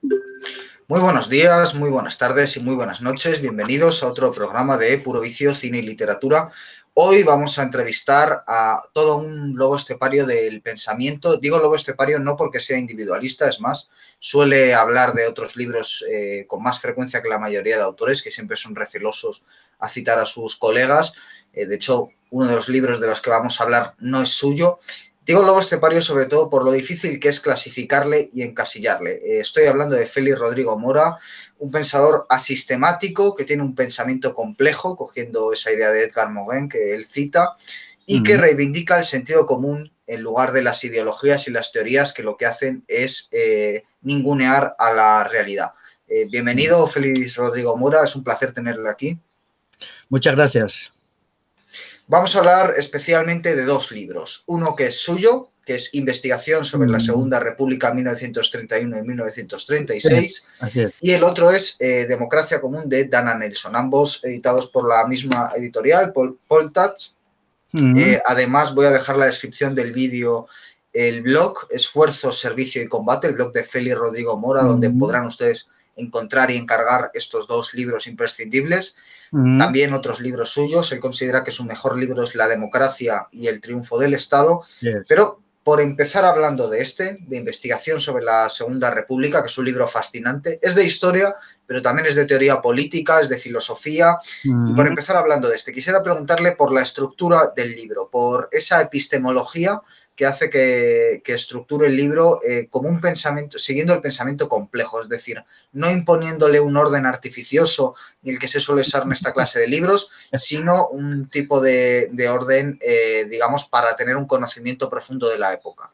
Muy buenos días, muy buenas tardes y muy buenas noches. Bienvenidos a otro programa de Puro Vicio, Cine y Literatura. Hoy vamos a entrevistar a todo un lobo estepario del pensamiento. Digo lobo estepario no porque sea individualista, es más, suele hablar de otros libros eh, con más frecuencia que la mayoría de autores, que siempre son recelosos a citar a sus colegas. Eh, de hecho, uno de los libros de los que vamos a hablar no es suyo, Digo este pario, sobre todo por lo difícil que es clasificarle y encasillarle. Eh, estoy hablando de Félix Rodrigo Mora, un pensador asistemático que tiene un pensamiento complejo, cogiendo esa idea de Edgar Morin que él cita, y que reivindica el sentido común en lugar de las ideologías y las teorías que lo que hacen es eh, ningunear a la realidad. Eh, bienvenido, Félix Rodrigo Mora, es un placer tenerlo aquí. Muchas gracias. Vamos a hablar especialmente de dos libros. Uno que es suyo, que es Investigación sobre la mm. Segunda República 1931 y 1936. y el otro es eh, Democracia Común de Dana Nelson, ambos editados por la misma editorial, Paul, Poltats. Mm. Eh, además, voy a dejar la descripción del vídeo, el blog Esfuerzo, Servicio y Combate, el blog de Félix Rodrigo Mora, donde mm. podrán ustedes encontrar y encargar estos dos libros imprescindibles. También otros libros suyos. Él considera que su mejor libro es La democracia y el triunfo del Estado. Pero por empezar hablando de este, de investigación sobre la Segunda República, que es un libro fascinante, es de historia, pero también es de teoría política, es de filosofía. Y por empezar hablando de este, quisiera preguntarle por la estructura del libro, por esa epistemología que hace que, que estructure el libro eh, como un pensamiento, siguiendo el pensamiento complejo, es decir, no imponiéndole un orden artificioso, en el que se suele usar en esta clase de libros, sino un tipo de, orden, eh, digamos, para tener un conocimiento profundo de la época.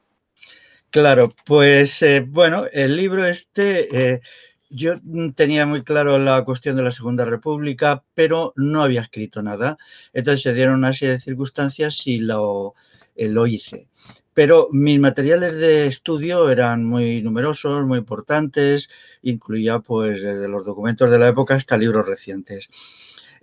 Claro, pues eh, bueno, el libro este, yo tenía muy claro la cuestión de la Segunda República, pero no había escrito nada. Entonces se dieron una serie de circunstancias y lo eh, lo hice. Pero mis materiales de estudio eran muy numerosos, muy importantes, incluía pues desde los documentos de la época hasta libros recientes.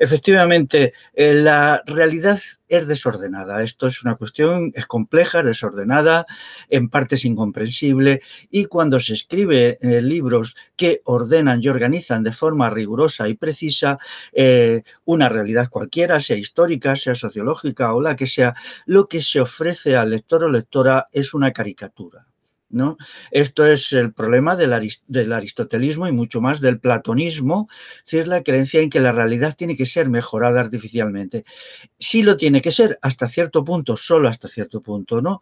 Efectivamente, eh, la realidad es desordenada. Esto es una cuestión, es compleja, desordenada, en es incomprensible. Y cuando se escribe eh, libros que ordenan y organizan de forma rigurosa y precisa eh, una realidad cualquiera, sea histórica, sea sociológica o la que sea, lo que se ofrece al lector o lectora es una caricatura ¿no? Esto es el problema del, aristotelismo y mucho más del platonismo, si es la creencia en que la realidad tiene que ser mejorada artificialmente. Sí lo tiene que ser hasta cierto punto, solo hasta cierto punto, ¿no?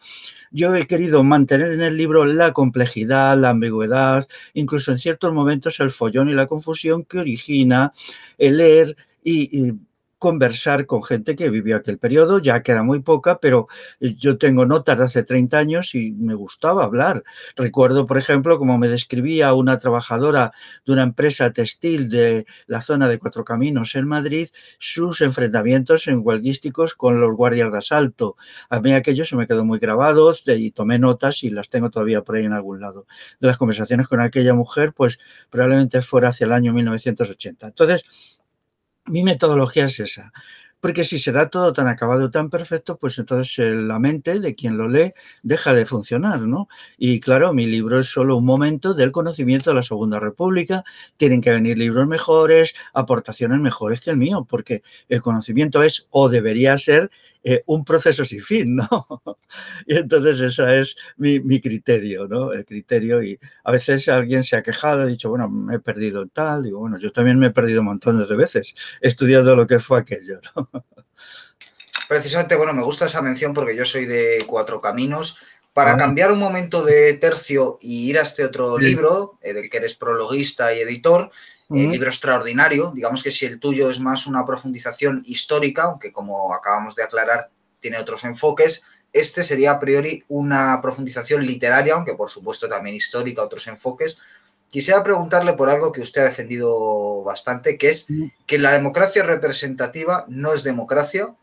Yo he querido mantener en el libro la complejidad, la ambigüedad, incluso en ciertos momentos el follón y la confusión que origina el leer y, y conversar con gente que vivió aquel periodo, ya queda muy poca, pero eh, yo tengo notas de hace 30 años y me gustaba hablar. Recuerdo, por ejemplo, como me describía una trabajadora de una empresa textil de la zona de Cuatro Caminos en Madrid, sus enfrentamientos en huelguísticos con los guardias de asalto. A mí aquello se me quedó muy grabado y tomé notas y las tengo todavía por ahí en algún lado. De las conversaciones con aquella mujer, pues probablemente fuera hacia el año 1980. Entonces, mi metodología es esa. Porque si se da todo tan acabado, tan perfecto, pues entonces eh, la mente de quien lo lee deja de funcionar, ¿no? Y claro, mi libro es solo un momento del conocimiento de la Segunda República. Tienen que venir libros mejores, aportaciones mejores que el mío, porque el conocimiento es o debería ser eh, un proceso sin fin, ¿no? y entonces ese es mi, criterio, ¿no? El criterio y a veces alguien se ha quejado, ha dicho, bueno, me he perdido tal, digo, bueno, yo también me he perdido montones de veces estudiando lo que fue aquello, ¿no? Precisamente, bueno, me gusta esa mención porque yo soy de Cuatro Caminos. Para ah. cambiar un momento de tercio y ir a este otro libro, eh, del que eres prologuista y editor, eh, libro extraordinario, digamos que si el tuyo es más una profundización histórica, aunque como acabamos de aclarar tiene otros enfoques, este sería a priori una profundización literaria, aunque por supuesto también histórica, otros enfoques. Quisiera preguntarle por algo que usted ha defendido bastante, que es que la democracia representativa no es democracia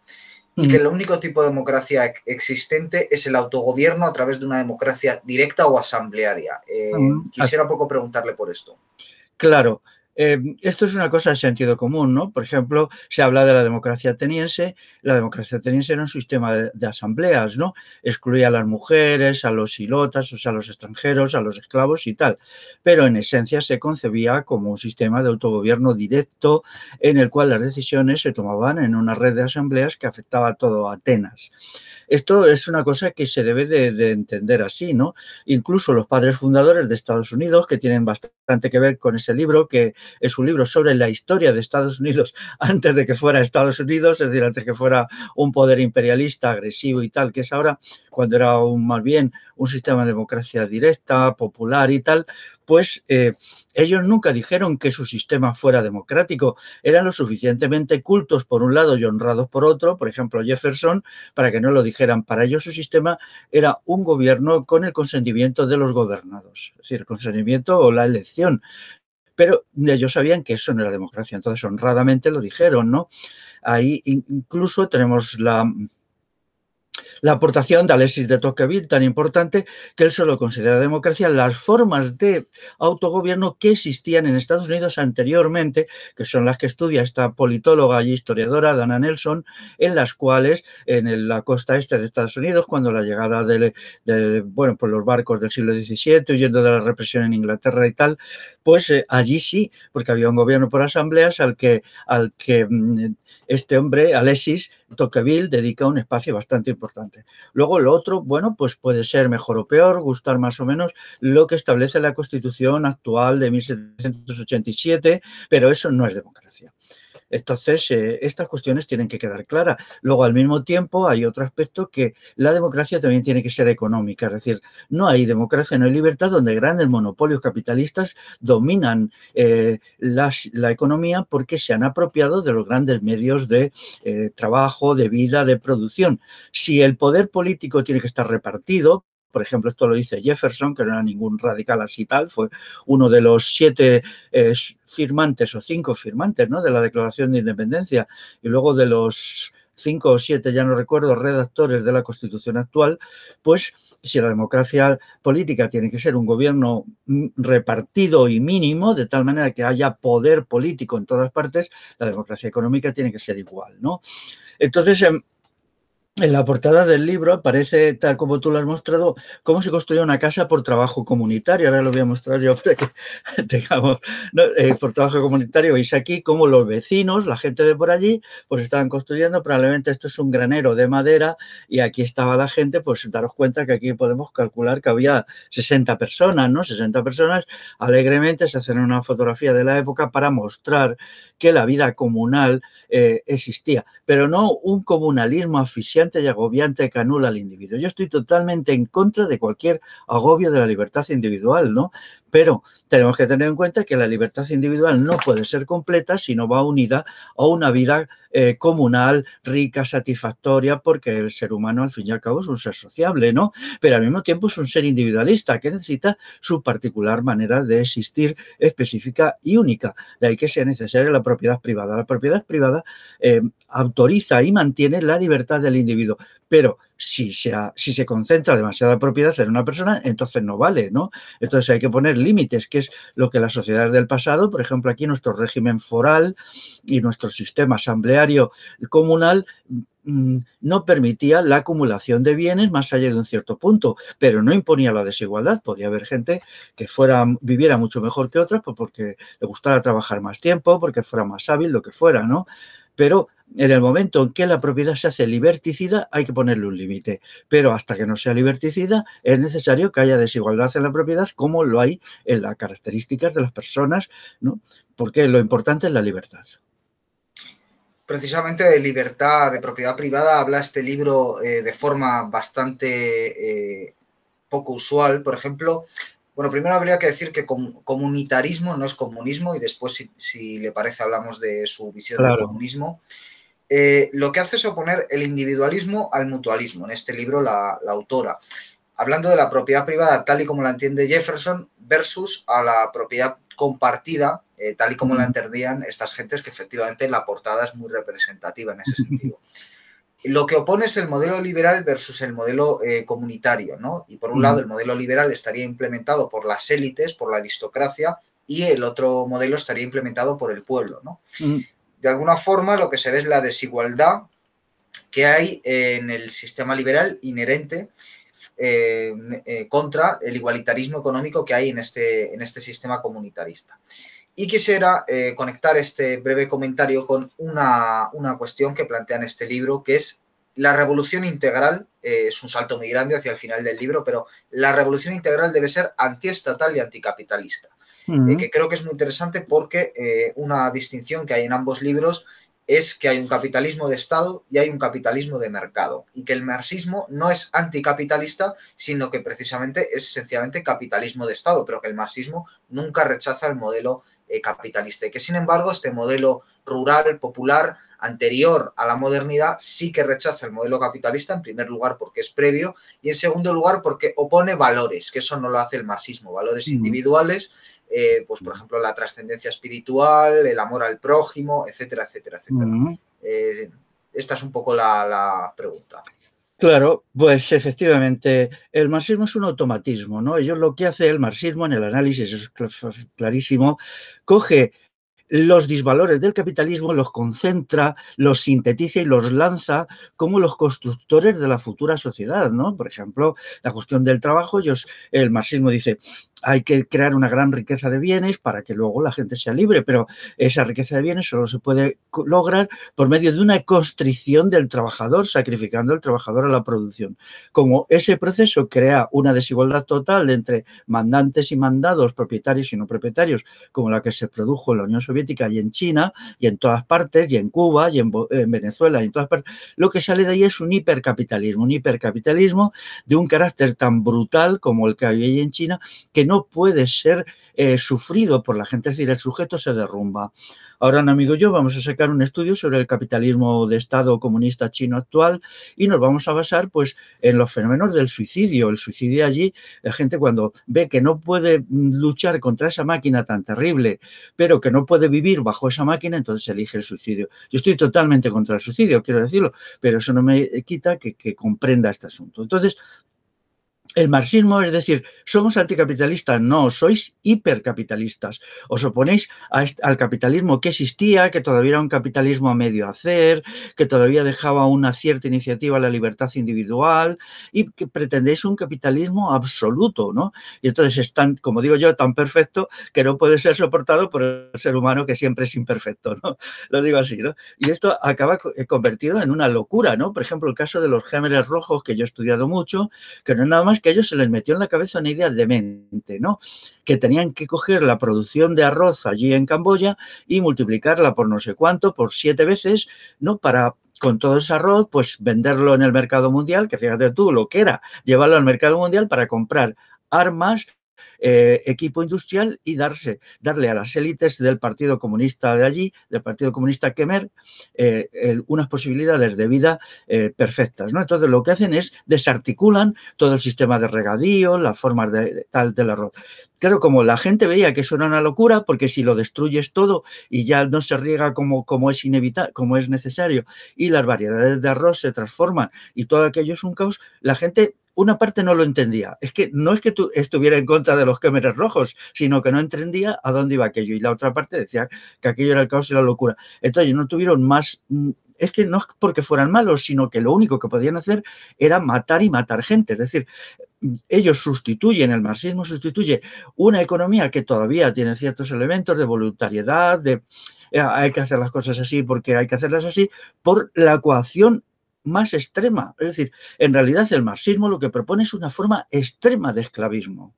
y que el único tipo de democracia existente es el autogobierno a través de una democracia directa o asamblearia. Eh, quisiera un poco preguntarle por esto. Claro, eh, esto es una cosa de sentido común, ¿no? Por ejemplo, se habla de la democracia ateniense. La democracia ateniense era un sistema de, asambleas, ¿no? Excluía a las mujeres, a los silotas, o sea, a los extranjeros, a los esclavos y tal. Pero en esencia se concebía como un sistema de autogobierno directo en el cual las decisiones se tomaban en una red de asambleas que afectaba a todo Atenas. Esto es una cosa que se debe de entender así, ¿no? Incluso los padres fundadores de Estados Unidos, que tienen bastante que ver con ese libro que es un libro sobre la historia de Estados Unidos antes de que fuera Estados Unidos, es decir, antes de que fuera un poder imperialista agresivo y tal, que es ahora, cuando era un, más bien un sistema de democracia directa, popular y tal, pues eh, ellos nunca dijeron que su sistema fuera democrático. Eran lo suficientemente cultos por un lado y honrados por otro, por ejemplo Jefferson, para que no lo dijeran. Para ellos su sistema era un gobierno con el consentimiento de los gobernados, es decir, el consentimiento o la elección pero ellos sabían que eso no era democracia, entonces honradamente lo dijeron, ¿no? Ahí incluso tenemos la la aportación de Alexis de Tocqueville, tan importante que él solo considera democracia las formas de autogobierno que existían en Estados Unidos anteriormente, que son las que estudia esta politóloga y historiadora, Dana Nelson, en las cuales en la costa este de Estados Unidos, cuando la llegada de, bueno, pues los barcos del siglo XVII, huyendo de la represión en Inglaterra y tal, pues eh, allí sí, porque había un gobierno por asambleas al que, al que mm, este hombre, Alexis, Tocqueville dedica un espacio bastante importante. Luego lo otro, bueno, pues puede ser mejor o peor, gustar más o menos lo que establece la Constitución actual de 1787, pero eso no es democracia. Entonces, eh, estas cuestiones tienen que quedar claras. Luego, al mismo tiempo, hay otro aspecto que la democracia también tiene que ser económica. Es decir, no hay democracia, no hay libertad donde grandes monopolios capitalistas dominan eh, la economía porque se han apropiado de los grandes medios de eh, trabajo, de vida, de producción. Si el poder político tiene que estar repartido, por ejemplo, esto lo dice Jefferson, que no era ningún radical así tal, fue uno de los siete eh, firmantes o cinco firmantes ¿no? de la Declaración de Independencia y luego de los cinco o siete, ya no recuerdo, redactores de la Constitución actual, pues si la democracia política tiene que ser un gobierno mm, repartido y mínimo, de tal manera que haya poder político en todas partes, la democracia económica tiene que ser igual, ¿no? Entonces, em, en la portada del libro aparece, tal como tú lo has mostrado, cómo se construye una casa por trabajo comunitario. Ahora lo voy a mostrar yo para que tengamos, eh, por trabajo comunitario. Veis aquí cómo los vecinos, la gente de por allí, pues estaban construyendo. Probablemente esto es un granero de madera y aquí estaba la gente, pues daros cuenta que aquí podemos calcular que había 60 personas, ¿no? 60 personas alegremente se hacen una fotografía de la época para mostrar que la vida comunal eh, existía. Pero no un comunalismo oficial y agobiante que anula al individuo. Yo estoy totalmente en contra de cualquier agobio de la libertad individual, ¿no? Pero tenemos que tener en cuenta que la libertad individual no puede ser completa si no va unida a una vida eh, comunal, rica, satisfactoria, porque el ser humano al fin y al cabo es un ser sociable, ¿no? Pero al mismo tiempo es un ser individualista que necesita su particular manera de existir específica y única. De ahí que sea necesaria la propiedad privada. La propiedad privada eh, autoriza y mantiene la libertad del individuo, pero si se, si se concentra demasiada propiedad en una persona, entonces no vale, ¿no? Entonces hay que poner límites, que es lo que las sociedades del pasado, por ejemplo, aquí nuestro régimen foral y nuestro sistema asambleario comunal mm, no permitía la acumulación de bienes más allá de un cierto punto, pero no imponía la desigualdad. Podía haber gente que fuera, viviera mucho mejor que otras pues porque le gustara trabajar más tiempo, porque fuera más hábil, lo que fuera, ¿no? Pero en el momento en que la propiedad se hace liberticida, hay que ponerle un límite. Pero hasta que no sea liberticida, es necesario que haya desigualdad en la propiedad, como lo hay en las características de las personas, ¿no? porque lo importante es la libertad. Precisamente de libertad de propiedad privada habla este libro eh, de forma bastante eh, poco usual. Por ejemplo, bueno, primero habría que decir que comunitarismo no es comunismo y después, si, le parece, hablamos de su visión del comunismo. Eh, lo que hace es oponer el individualismo al mutualismo, en este libro la, autora, hablando de la propiedad privada tal y como la entiende Jefferson versus a la propiedad compartida eh, tal y como la entendían estas gentes, que efectivamente la portada es muy representativa en ese sentido. Lo que opone es el modelo liberal versus el modelo eh, comunitario, ¿no? Y por un lado, el modelo liberal estaría implementado por las élites, por la aristocracia, y el otro modelo estaría implementado por el pueblo, ¿no? de alguna forma lo que se ve es la desigualdad que hay eh, en el sistema liberal inherente eh, eh, contra el igualitarismo económico que hay en este, en este sistema comunitarista. Y quisiera conectar este breve comentario con una, una, cuestión que plantea en este libro, que es la revolución integral, es un salto muy grande hacia el final del libro, pero la revolución integral debe ser antiestatal y anticapitalista. Eh, que creo que es muy interesante porque eh, una distinción que hay en ambos libros es que hay un capitalismo de Estado y hay un capitalismo de mercado, y que el marxismo no es anticapitalista, sino que precisamente es sencillamente capitalismo de Estado, pero que el marxismo nunca rechaza el modelo eh, capitalista, y que sin embargo este modelo rural, popular, anterior a la modernidad, sí que rechaza el modelo capitalista, en primer lugar porque es previo, y en segundo lugar porque opone valores, que eso no lo hace el marxismo, valores individuales. Eh, pues por ejemplo la trascendencia espiritual, el amor al prójimo, etcétera, etcétera, etcétera. Eh, esta es un poco la, pregunta. Claro, pues efectivamente, el marxismo es un automatismo, ¿no? Ellos lo que hace el marxismo en el análisis, es clarísimo, coge los disvalores del capitalismo, los concentra, los sintetiza y los lanza como los constructores de la futura sociedad, ¿no? Por ejemplo, la cuestión del trabajo, ellos, el marxismo dice, hay que crear una gran riqueza de bienes para que luego la gente sea libre, pero esa riqueza de bienes solo se puede lograr por medio de una constricción del trabajador, sacrificando al trabajador a la producción. Como ese proceso crea una desigualdad total entre mandantes y mandados, propietarios y no propietarios, como la que se produjo en la Unión Soviética y en China, y en todas partes, y en Cuba, y en, Venezuela, y en todas partes, lo que sale de ahí es un hipercapitalismo, un hipercapitalismo de un carácter tan brutal como el que había en China, que no puede ser eh, sufrido por la gente, es decir, el sujeto se derrumba. Ahora, un amigo yo vamos a sacar un estudio sobre el capitalismo de Estado comunista chino actual y nos vamos a basar pues, en los fenómenos del suicidio. El suicidio allí, la gente cuando ve que no puede mm, luchar contra esa máquina tan terrible, pero que no puede vivir bajo esa máquina, entonces elige el suicidio. Yo estoy totalmente contra el suicidio, quiero decirlo, pero eso no me quita que, que comprenda este asunto. Entonces, el marxismo es decir, somos anticapitalistas, no, sois hipercapitalistas. Os oponéis al capitalismo que existía, que todavía era un capitalismo a medio hacer, que todavía dejaba una cierta iniciativa a la libertad individual y que pretendéis un capitalismo absoluto, ¿no? Y entonces es tan, como digo yo, tan perfecto que no puede ser soportado por el ser humano que siempre es imperfecto, ¿no? Lo digo así, ¿no? Y esto acaba eh, convertido en una locura, ¿no? Por ejemplo, el caso de los gémeres rojos que yo he estudiado mucho, que no es nada más que a ellos se les metió en la cabeza una idea demente, ¿no? Que tenían que coger la producción de arroz allí en Camboya y multiplicarla por no sé cuánto, por siete veces, ¿no? Para con todo ese arroz, pues venderlo en el mercado mundial, que fíjate tú lo que era, llevarlo al mercado mundial para comprar armas eh, equipo industrial y darse, darle a las élites del Partido Comunista de allí, del Partido Comunista Kemer, eh, unas posibilidades de vida eh, perfectas. ¿no? Entonces lo que hacen es desarticulan todo el sistema de regadío, las formas de, tal del arroz. Claro, como la gente veía que eso era una locura, porque si lo destruyes todo y ya no se riega como, como es inevitable, como es necesario, y las variedades de arroz se transforman y todo aquello es un caos, la gente una parte no lo entendía. Es que no es que tú estuviera en contra de los Khmeres rojos, sino que no entendía a dónde iba aquello. Y la otra parte decía que aquello era el caos y la locura. Entonces no tuvieron más mm, es que no es porque fueran malos, sino que lo único que podían hacer era matar y matar gente. Es decir, ellos sustituyen, el marxismo sustituye una economía que todavía tiene ciertos elementos de voluntariedad, de eh, hay que hacer las cosas así porque hay que hacerlas así, por la coacción, más extrema. Es decir, en realidad el marxismo lo que propone es una forma extrema de esclavismo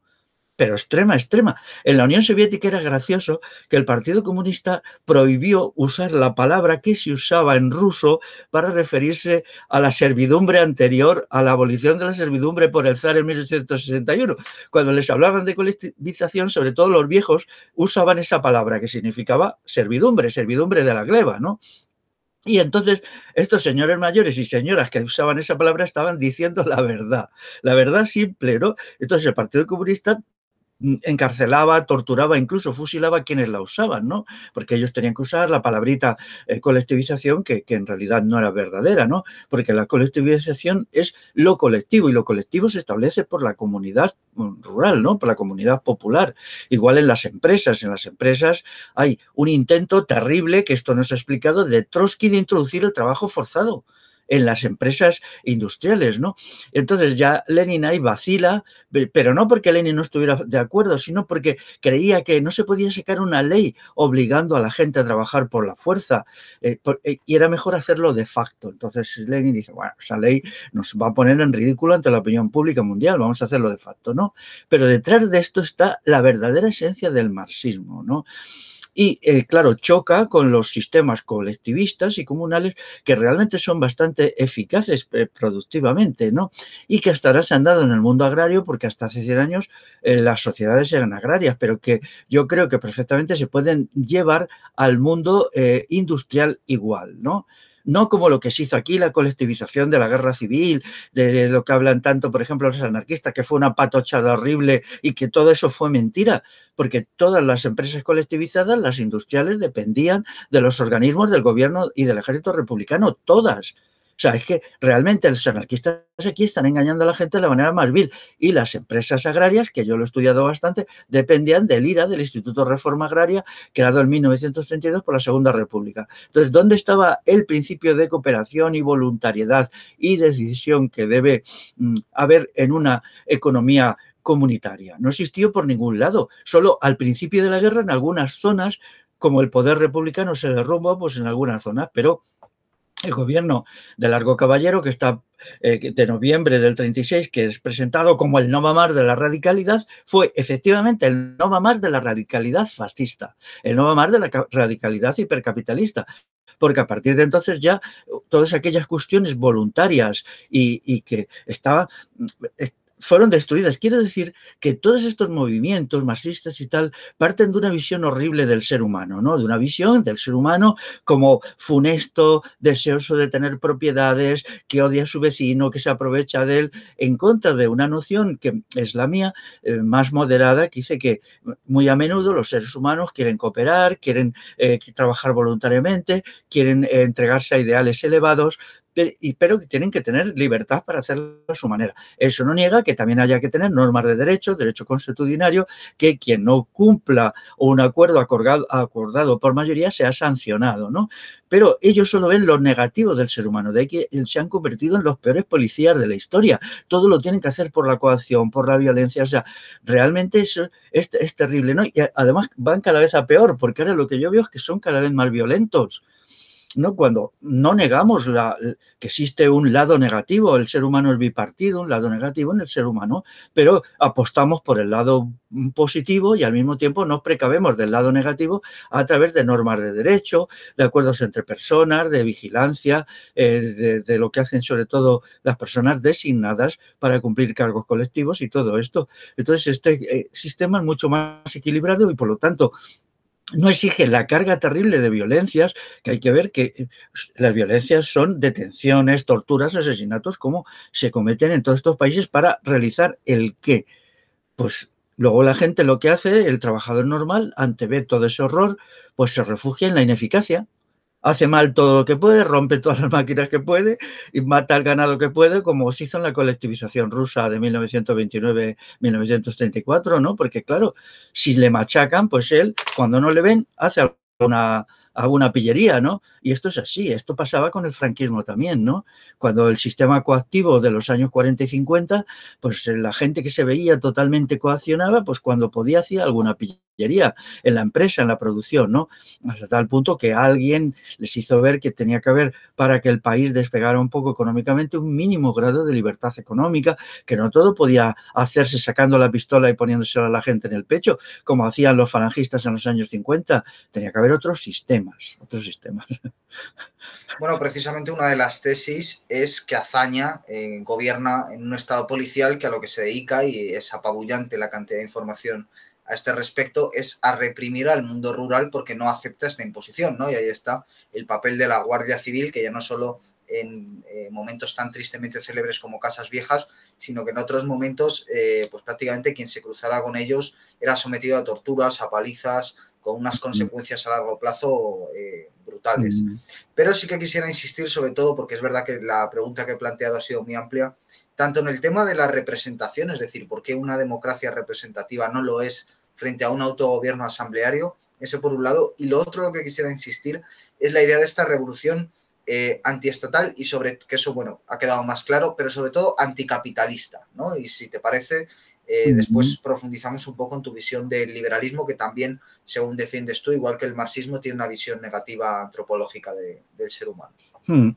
pero extrema, extrema. En la Unión Soviética era gracioso que el Partido Comunista prohibió usar la palabra que se usaba en ruso para referirse a la servidumbre anterior, a la abolición de la servidumbre por el zar en 1861. Cuando les hablaban de colectivización, sobre todo los viejos, usaban esa palabra que significaba servidumbre, servidumbre de la gleba, ¿no? Y entonces estos señores mayores y señoras que usaban esa palabra estaban diciendo la verdad, la verdad simple, ¿no? Entonces el Partido Comunista Mm, encarcelaba, torturaba, incluso fusilaba a quienes la usaban, ¿no? Porque ellos tenían que usar la palabrita eh, colectivización, que, que, en realidad no era verdadera, ¿no? Porque la colectivización es lo colectivo y lo colectivo se establece por la comunidad mm, rural, ¿no? Por la comunidad popular. Igual en las empresas, en las empresas hay un intento terrible, que esto nos ha explicado, de Trotsky de introducir el trabajo forzado en las empresas industriales, ¿no? Entonces ya Lenin ahí vacila, pero no porque Lenin no estuviera de acuerdo, sino porque creía que no se podía sacar una ley obligando a la gente a trabajar por la fuerza eh, eh, y era mejor hacerlo de facto. Entonces Lenin dice, bueno, esa ley nos va a poner en ridículo ante la opinión pública mundial, vamos a hacerlo de facto, ¿no? Pero detrás de esto está la verdadera esencia del marxismo, ¿no? y eh, claro, choca con los sistemas colectivistas y comunales que realmente son bastante eficaces eh, productivamente, ¿no? Y que hasta ahora se han dado en el mundo agrario porque hasta hace 100 años eh, las sociedades eran agrarias, pero que yo creo que perfectamente se pueden llevar al mundo industrial igual, ¿no? no como lo que se hizo aquí, la colectivización de la guerra civil, de, lo que hablan tanto, por ejemplo, los anarquistas, que fue una patochada horrible y que todo eso fue mentira, porque todas las empresas colectivizadas, las industriales, dependían de los organismos del gobierno y del ejército republicano, todas. O sea, es que realmente los anarquistas aquí están engañando a la gente de la manera más vil. Y las empresas agrarias, que yo lo he estudiado bastante, dependían del IRA, del Instituto de Reforma Agraria, creado en 1932 por la Segunda República. Entonces, ¿dónde estaba el principio de cooperación y voluntariedad y decisión que debe mm, haber en una economía comunitaria? No existió por ningún lado. Solo al principio de la guerra, en algunas zonas, como el poder republicano se derrumbó pues en algunas zonas, pero el gobierno de Largo Caballero, que está eh, de noviembre del 36, que es presentado como el nova mar de la radicalidad, fue efectivamente el nova mar de la radicalidad fascista, el no mar de la radicalidad hipercapitalista. Porque a partir de entonces ya todas aquellas cuestiones voluntarias y, y que estaba, mm, fueron destruidas. Quiero decir que todos estos movimientos marxistas y tal parten de una visión horrible del ser humano, ¿no? De una visión del ser humano como funesto, deseoso de tener propiedades, que odia a su vecino, que se aprovecha de él, en contra de una noción que es la mía, eh, más moderada, que dice que muy a menudo los seres humanos quieren cooperar, quieren eh, trabajar voluntariamente, quieren eh, entregarse a ideales elevados, y pero que tienen que tener libertad para hacerlo a su manera. Eso no niega que también haya que tener normas de derecho, derecho constitucional que quien no cumpla un acuerdo acordado, por mayoría sea sancionado, ¿no? Pero ellos solo ven lo negativo del ser humano, de que se han convertido en los peores policías de la historia. Todo lo tienen que hacer por la coacción, por la violencia, o sea, realmente eso es, terrible, ¿no? Y además van cada vez a peor, porque ahora lo que yo veo es que son cada vez más violentos. ¿no? Cuando no negamos la, que existe un lado negativo, el ser humano es bipartido, un lado negativo en el ser humano, pero apostamos por el lado positivo y al mismo tiempo nos precavemos del lado negativo a través de normas de derecho, de acuerdos entre personas, de vigilancia, eh, de, lo que hacen sobre todo las personas designadas para cumplir cargos colectivos y todo esto. Entonces, este eh, sistema es mucho más equilibrado y por lo tanto no exige la carga terrible de violencias, que hay que ver que eh, las violencias son detenciones, torturas, asesinatos, como se cometen en todos estos países para realizar el qué. Pues luego la gente lo que hace, el trabajador normal, ante ver todo ese horror, pues se refugia en la ineficacia, hace mal todo lo que puede, rompe todas las máquinas que puede y mata al ganado que puede, como se hizo en la colectivización rusa de 1929-1934, ¿no? Porque claro, si le machacan, pues él, cuando no le ven, hace alguna hago una pillería, ¿no? Y esto es así, esto pasaba con el franquismo también, ¿no? Cuando el sistema coactivo de los años 40 y 50, pues eh, la gente que se veía totalmente coaccionada, pues cuando podía hacía alguna pillería en la empresa, en la producción, ¿no? Hasta tal punto que alguien les hizo ver que tenía que haber, para que el país despegara un poco económicamente, un mínimo grado de libertad económica, que no todo podía hacerse sacando la pistola y poniéndosela a la gente en el pecho, como hacían los falangistas en los años 50. Tenía que haber otro sistema. Bueno, precisamente una de las tesis es que Azaña eh, gobierna en un estado policial que a lo que se dedica, y es apabullante la cantidad de información a este respecto, es a reprimir al mundo rural porque no acepta esta imposición, ¿no? Y ahí está el papel de la Guardia Civil, que ya no solo en eh, momentos tan tristemente célebres como Casas Viejas, sino que en otros momentos, eh, pues prácticamente quien se cruzara con ellos era sometido a torturas, a palizas, con unas mm. consecuencias a largo plazo eh, brutales. Mm. Pero sí que quisiera insistir sobre todo, porque es verdad que la pregunta que he planteado ha sido muy amplia, tanto en el tema de la representación, es decir, por qué una democracia representativa no lo es frente a un autogobierno asambleario, ese por un lado, y lo otro que quisiera insistir es la idea de esta revolución eh, antiestatal y sobre que eso, bueno, ha quedado más claro, pero sobre todo anticapitalista, ¿no? Y si te parece, eh, después profundizamos un poco en tu visión del liberalismo, que también, según defiendes tú, igual que el marxismo, tiene una visión negativa antropológica de, del ser humano. Hmm.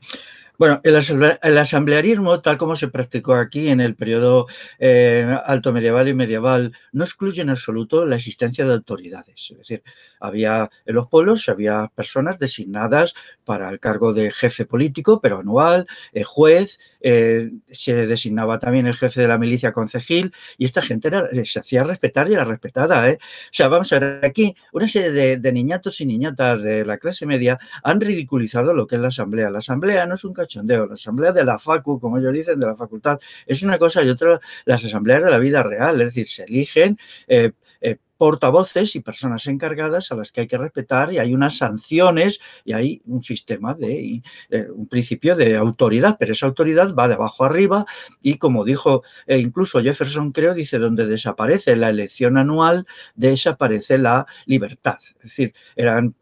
Bueno, el, asamblearismo, tal como se practicó aquí en el periodo eh, alto medieval y medieval, no excluye en absoluto la existencia de autoridades. Es decir, había en los pueblos había personas designadas para el cargo de jefe político, pero anual, eh, juez, eh, se designaba también el jefe de la milicia concejil, y esta gente se hacía respetar y era respetada. O sea, vamos a ver, aquí una serie de, niñatos y niñatas de la clase media han ridiculizado lo que es la asamblea. La asamblea no es un cacho la la asamblea de la FACU, como ellos dicen, de la facultad, es una cosa y otra las asambleas de la vida real, es decir, se eligen eh, eh, portavoces y personas encargadas a las que hay que respetar y hay unas sanciones y hay un sistema de eh, un principio de autoridad, pero esa autoridad va de abajo arriba y como dijo incluso Jefferson creo dice donde desaparece la elección anual desaparece la libertad, es decir, eran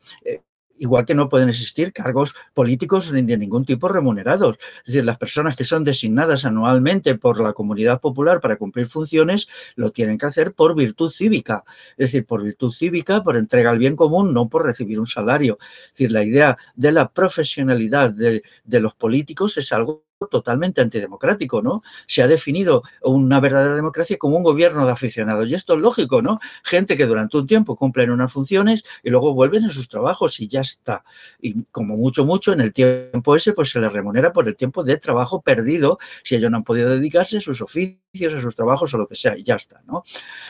igual que no pueden existir cargos políticos ni de ningún tipo remunerados. Es decir, las personas que son designadas anualmente por la comunidad popular para cumplir funciones lo tienen que hacer por virtud cívica, es decir, por virtud cívica, por entrega al bien común, no por recibir un salario. Es decir, la idea de la profesionalidad de, de los políticos es algo totalmente antidemocrático, ¿no? Se ha definido una verdadera democracia como un gobierno de aficionados y esto es lógico, ¿no? Gente que durante un tiempo cumplen unas funciones y luego vuelven a sus trabajos y ya está. Y como mucho, mucho, en el tiempo ese pues se les remunera por el tiempo de trabajo perdido si ellos no han podido dedicarse a sus oficios a sus trabajos o lo que sea, y ya está. ¿no?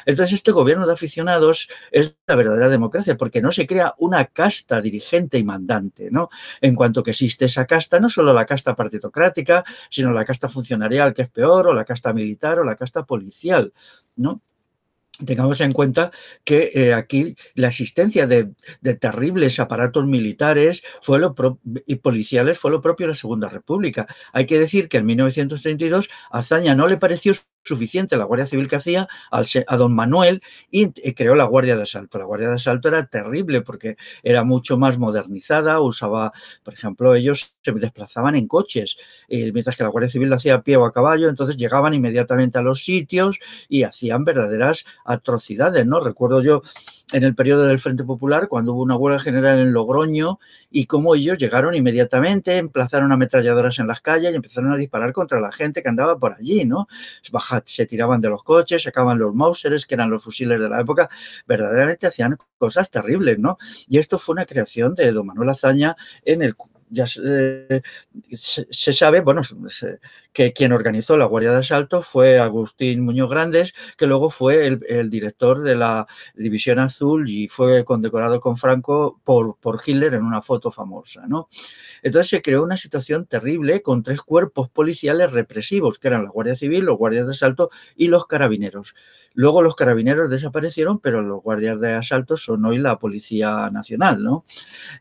Entonces, este gobierno de aficionados es la verdadera democracia, porque no se crea una casta dirigente y mandante. ¿no? En cuanto que existe esa casta, no solo la casta partitocrática, sino la casta funcionarial, que es peor, o la casta militar, o la casta policial. ¿no? Tengamos en cuenta que eh, aquí la existencia de, terribles aparatos militares fue lo y policiales fue lo propio de la Segunda República. Hay que decir que en 1932 Azaña no le pareció suficiente la Guardia Civil que hacía a don Manuel y eh, creó la Guardia de Asalto. La Guardia de Asalto era terrible porque era mucho más modernizada, usaba, por ejemplo, ellos se desplazaban en coches, eh, mientras que la Guardia Civil lo hacía a pie o a caballo, entonces llegaban inmediatamente a los sitios y hacían verdaderas atrocidades, ¿no? Recuerdo yo en el periodo del Frente Popular cuando hubo una huelga general en Logroño y cómo ellos llegaron inmediatamente, emplazaron ametralladoras en las calles y empezaron a disparar contra la gente que andaba por allí, ¿no? Se tiraban de los coches, sacaban los Mausers, que eran los fusiles de la época, verdaderamente hacían cosas terribles, ¿no? Y esto fue una creación de don Manuel Azaña en el ya eh, se, sabe, bueno, que quien organizó la Guardia de Asalto fue Agustín Muñoz Grandes, que luego fue el, director de la División Azul y fue condecorado con Franco por, por Hitler en una foto famosa. ¿no? Entonces se creó una situación terrible con tres cuerpos policiales represivos, que eran la Guardia Civil, los guardias de asalto y los carabineros. Luego los carabineros desaparecieron, pero los guardias de asalto son hoy la Policía Nacional, ¿no?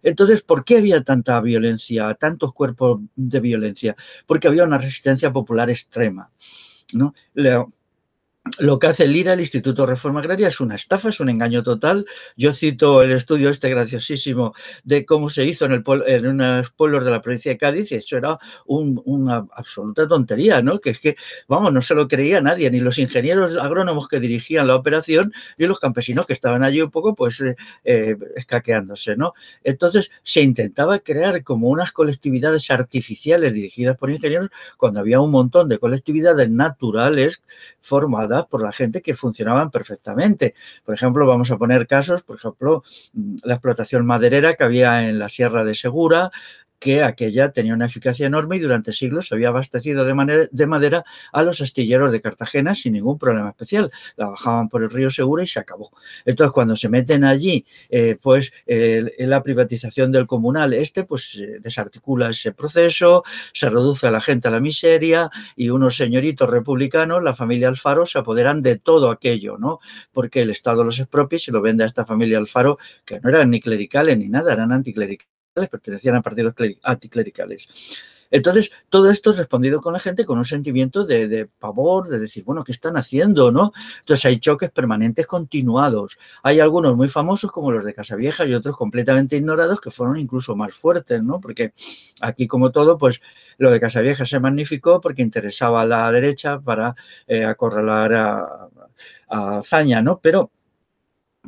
Entonces, ¿por qué había tanta violencia, tantos cuerpos de violencia? Porque había una resistencia popular extrema. ¿no? lo que hace el IRA, el Instituto de Reforma Agraria, es una estafa, es un engaño total. Yo cito el estudio este graciosísimo de cómo se hizo en, el, en unos pueblos de la provincia de Cádiz, y eso era una absoluta tontería, ¿no? Que es que, vamos, no se lo creía nadie, ni los ingenieros agrónomos que dirigían la operación, ni los campesinos que estaban allí un poco, pues, eh, eh, escaqueándose, ¿no? Entonces, se intentaba crear como unas colectividades artificiales dirigidas por ingenieros, cuando había un montón de colectividades naturales formadas por la gente que funcionaban perfectamente. Por ejemplo, vamos a poner casos, por ejemplo, mm, la explotación maderera que había en la Sierra de Segura, que aquella tenía una eficacia enorme y durante siglos se había abastecido de, madera a los astilleros de Cartagena sin ningún problema especial. La bajaban por el río Segura y se acabó. Entonces, cuando se meten allí, eh, pues la privatización del comunal, este pues desarticula ese proceso, se reduce a la gente a la miseria y unos señoritos republicanos, la familia Alfaro, se apoderan de todo aquello, ¿no? Porque el Estado los expropia y se lo vende a esta familia Alfaro, que no eran ni clericales ni nada, eran anticlericales pertenecían a partidos anticlericales. Entonces, todo esto respondido con la gente con un sentimiento de, pavor, de decir, bueno, ¿qué están haciendo? ¿no? Entonces hay choques permanentes continuados. Hay algunos muy famosos como los de Casavieja y otros completamente ignorados que fueron incluso más fuertes, ¿no? Porque aquí, como todo, pues lo de Casavieja se magnificó porque interesaba a la derecha para eh, acorralar a, Zaña, ¿no? Pero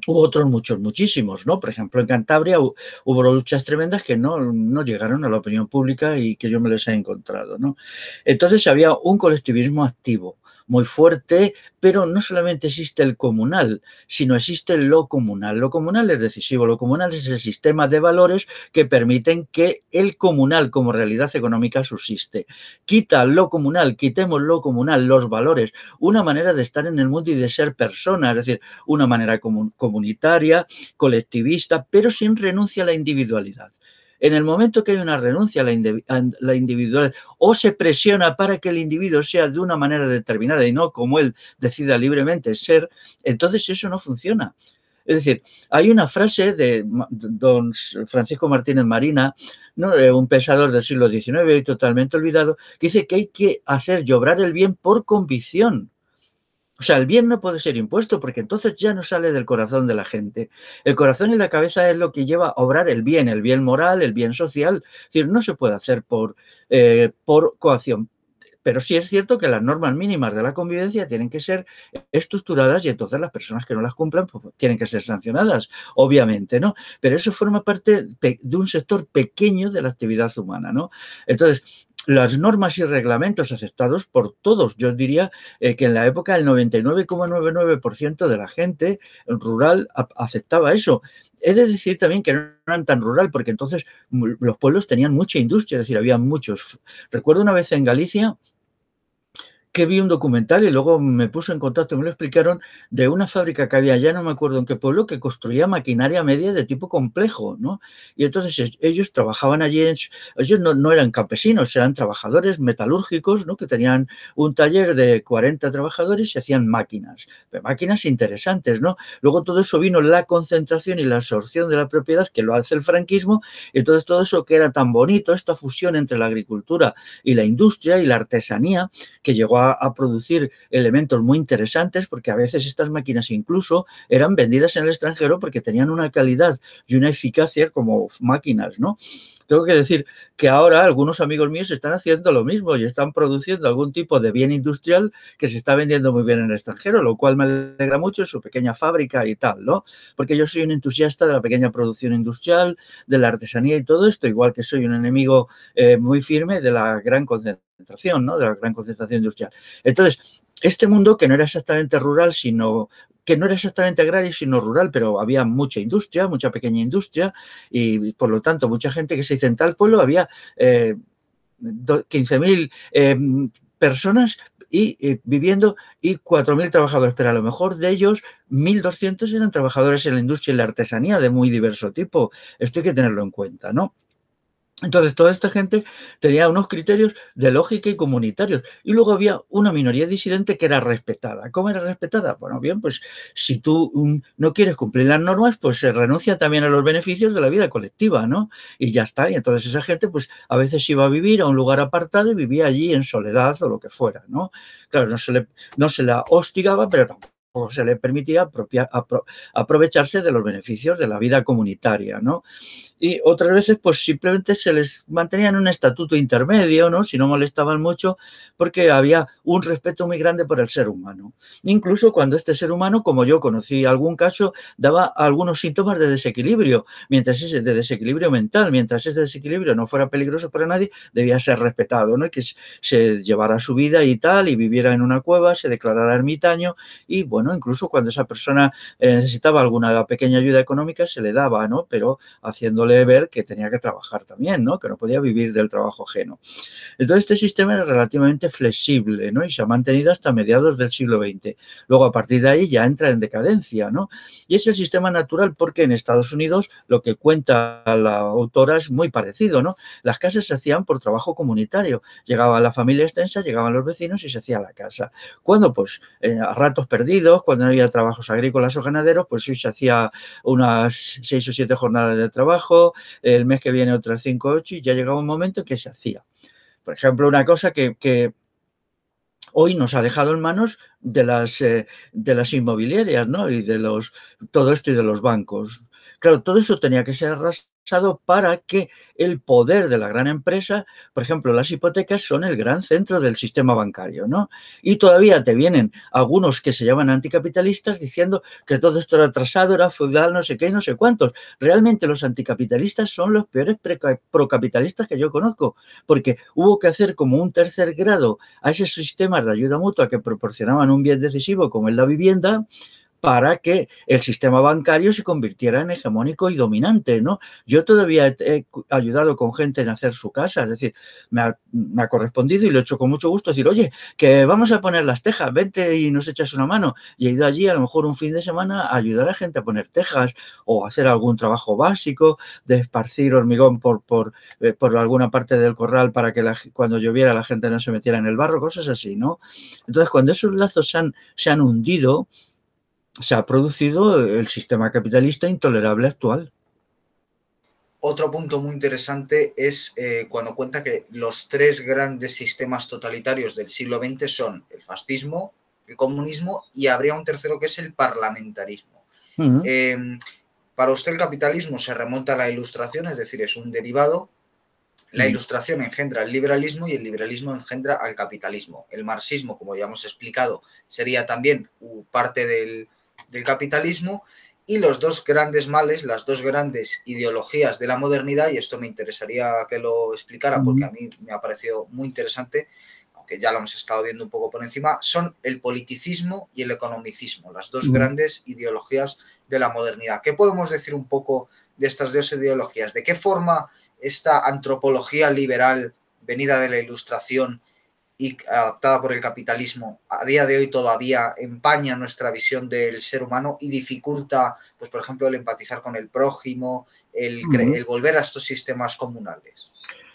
Hubo otros muchos, muchísimos, ¿no? Por ejemplo, en Cantabria hubo luchas tremendas que no, llegaron a la opinión pública y que yo me les he encontrado, ¿no? Entonces había un colectivismo activo muy fuerte, pero no solamente existe el comunal, sino existe lo comunal. Lo comunal es decisivo, lo comunal es el sistema de valores que permiten que el comunal como realidad económica subsiste. Quita lo comunal, quitemos lo comunal, los valores, una manera de estar en el mundo y de ser persona es decir, una manera comunitaria, colectivista, pero sin renuncia a la individualidad. En el momento que hay una renuncia a la, individualidad o se presiona para que el individuo sea de una manera determinada y no como él decida libremente ser, entonces eso no funciona. Es decir, hay una frase de don Francisco Martínez Marina, ¿no? Eh, un pensador del siglo XIX y totalmente olvidado, que dice que hay que hacer llorar el bien por convicción. O sea, el bien no puede ser impuesto porque entonces ya no sale del corazón de la gente. El corazón y la cabeza es lo que lleva a obrar el bien, el bien moral, el bien social. Es decir, no se puede hacer por, eh, por coacción. Pero sí es cierto que las normas mínimas de la convivencia tienen que ser estructuradas y entonces las personas que no las cumplan pues, pues, tienen que ser sancionadas, obviamente, ¿no? Pero eso forma parte de un sector pequeño de la actividad humana, ¿no? Entonces, las normas y reglamentos aceptados por todos. Yo diría eh, que en la época el 99,99% de la gente rural aceptaba eso. He de decir también que no eran tan rural, porque entonces los pueblos tenían mucha industria, es decir, había muchos. Recuerdo una vez en Galicia, que vi un documental y luego me puso en contacto, y me lo explicaron, de una fábrica que había allá, no me acuerdo en qué pueblo, que construía maquinaria media de tipo complejo, ¿no? Y entonces ellos trabajaban allí, ellos no, eran campesinos, eran trabajadores metalúrgicos, ¿no? Que tenían un taller de 40 trabajadores y hacían máquinas, máquinas interesantes, ¿no? Luego todo eso vino la concentración y la absorción de la propiedad que lo hace el franquismo, y entonces todo eso que era tan bonito, esta fusión entre la agricultura y la industria y la artesanía, que llegó a a producir elementos muy interesantes, porque a veces estas máquinas incluso eran vendidas en el extranjero porque tenían una calidad y una eficacia como máquinas, ¿no? tengo que decir que ahora algunos amigos míos están haciendo lo mismo y están produciendo algún tipo de bien industrial que se está vendiendo muy bien en el extranjero, lo cual me alegra mucho en su pequeña fábrica y tal, ¿no? Porque yo soy un entusiasta de la pequeña producción industrial, de la artesanía y todo esto, igual que soy un enemigo eh, muy firme de la gran concentración, ¿no? De la gran concentración industrial. Entonces, este mundo que no era exactamente rural, sino que no era exactamente agrario, sino rural, pero había mucha industria, mucha pequeña industria, y por lo tanto mucha gente que se hizo en tal pueblo, había eh, 15.000 eh, personas y eh, viviendo y 4.000 trabajadores, pero a lo mejor de ellos 1.200 eran trabajadores en la industria y la artesanía de muy diverso tipo. Esto hay que tenerlo en cuenta, ¿no? Entonces, toda esta gente tenía unos criterios de lógica y comunitarios. Y luego había una minoría disidente que era respetada. ¿Cómo era respetada? Bueno, bien, pues si tú mm, no quieres cumplir las normas, pues se renuncia también a los beneficios de la vida colectiva, ¿no? Y ya está. Y entonces esa gente, pues a veces iba a vivir a un lugar apartado y vivía allí en soledad o lo que fuera, ¿no? Claro, no se le, no se la hostigaba, pero tampoco se les permitía aprovecharse de los beneficios de la vida comunitaria, ¿no? Y otras veces, pues simplemente se les mantenía en un estatuto intermedio, ¿no? Si no molestaban mucho, porque había un respeto muy grande por el ser humano. Incluso cuando este ser humano, como yo conocí algún caso, daba algunos síntomas de desequilibrio, mientras ese de desequilibrio mental, mientras ese desequilibrio no fuera peligroso para nadie, debía ser respetado, ¿no? que se llevara su vida y tal, y viviera en una cueva, se declarara ermitaño y, bueno, incluso cuando esa persona eh, necesitaba alguna pequeña ayuda económica se le daba, ¿no? Pero haciéndole ver que tenía que trabajar también, ¿no? Que no podía vivir del trabajo ajeno. Entonces este sistema era relativamente flexible, ¿no? Y se ha mantenido hasta mediados del siglo XX. Luego a partir de ahí ya entra en decadencia, ¿no? Y es el sistema natural porque en Estados Unidos lo que cuenta la autora es muy parecido, ¿no? Las casas se hacían por trabajo comunitario. Llegaba la familia extensa, llegaban los vecinos y se hacía la casa. Cuando pues eh, a ratos perdidos cuando no había trabajos agrícolas o ganaderos, pues sí se hacía unas seis o siete jornadas de trabajo, el mes que viene otras cinco o ocho, y ya llegaba un momento que se hacía. Por ejemplo, una cosa que, hoy nos ha dejado en manos de las, eh, de las inmobiliarias, ¿no? Y de los, todo esto y de los bancos. Claro, todo eso tenía que ser arrasado para que el poder de la gran empresa, por ejemplo, las hipotecas son el gran centro del sistema bancario, ¿no? Y todavía te vienen algunos que se llaman anticapitalistas diciendo que todo esto era atrasado, era feudal, no sé qué, no sé cuántos. Realmente los anticapitalistas son los peores procapitalistas que yo conozco, porque hubo que hacer como un tercer grado a esos sistemas de ayuda mutua que proporcionaban un bien decisivo como es la vivienda, para que el sistema bancario se convirtiera en hegemónico y dominante, ¿no? Yo todavía he, ayudado con gente en hacer su casa, es decir, me ha, correspondido y lo he hecho con mucho gusto, decir, oye, que vamos a poner las tejas, vente y nos echas una mano. Y he ido allí a lo mejor un fin de semana a ayudar a gente a poner tejas o hacer algún trabajo básico, de esparcir hormigón por, eh, alguna parte del corral para que cuando lloviera la gente no se metiera en el barro, cosas así, ¿no? Entonces, cuando esos lazos han, se han hundido, se ha producido el sistema capitalista intolerable actual. Otro punto muy interesante es eh, cuando cuenta que los tres grandes sistemas totalitarios del siglo XX son el fascismo, el comunismo y habría un tercero que es el parlamentarismo. Em, para usted el capitalismo se remonta a la ilustración, es decir, es un derivado. La mm. ilustración engendra el liberalismo y el liberalismo engendra al capitalismo. El marxismo, como ya hemos explicado, sería también parte del, del capitalismo y los dos grandes males, las dos grandes ideologías de la modernidad, y esto me interesaría que lo explicara porque a mí me ha parecido muy interesante, aunque ya lo hemos estado viendo un poco por encima, son el politicismo y el economicismo, las dos grandes ideologías de la modernidad. ¿Qué podemos decir un poco de estas dos ideologías? ¿De qué forma esta antropología liberal venida de la Ilustración y adaptada por el capitalismo. A día de hoy todavía empaña nuestra visión del ser humano y dificulta, pues por ejemplo, el empatizar con el prójimo, el, el volver a estos sistemas comunales.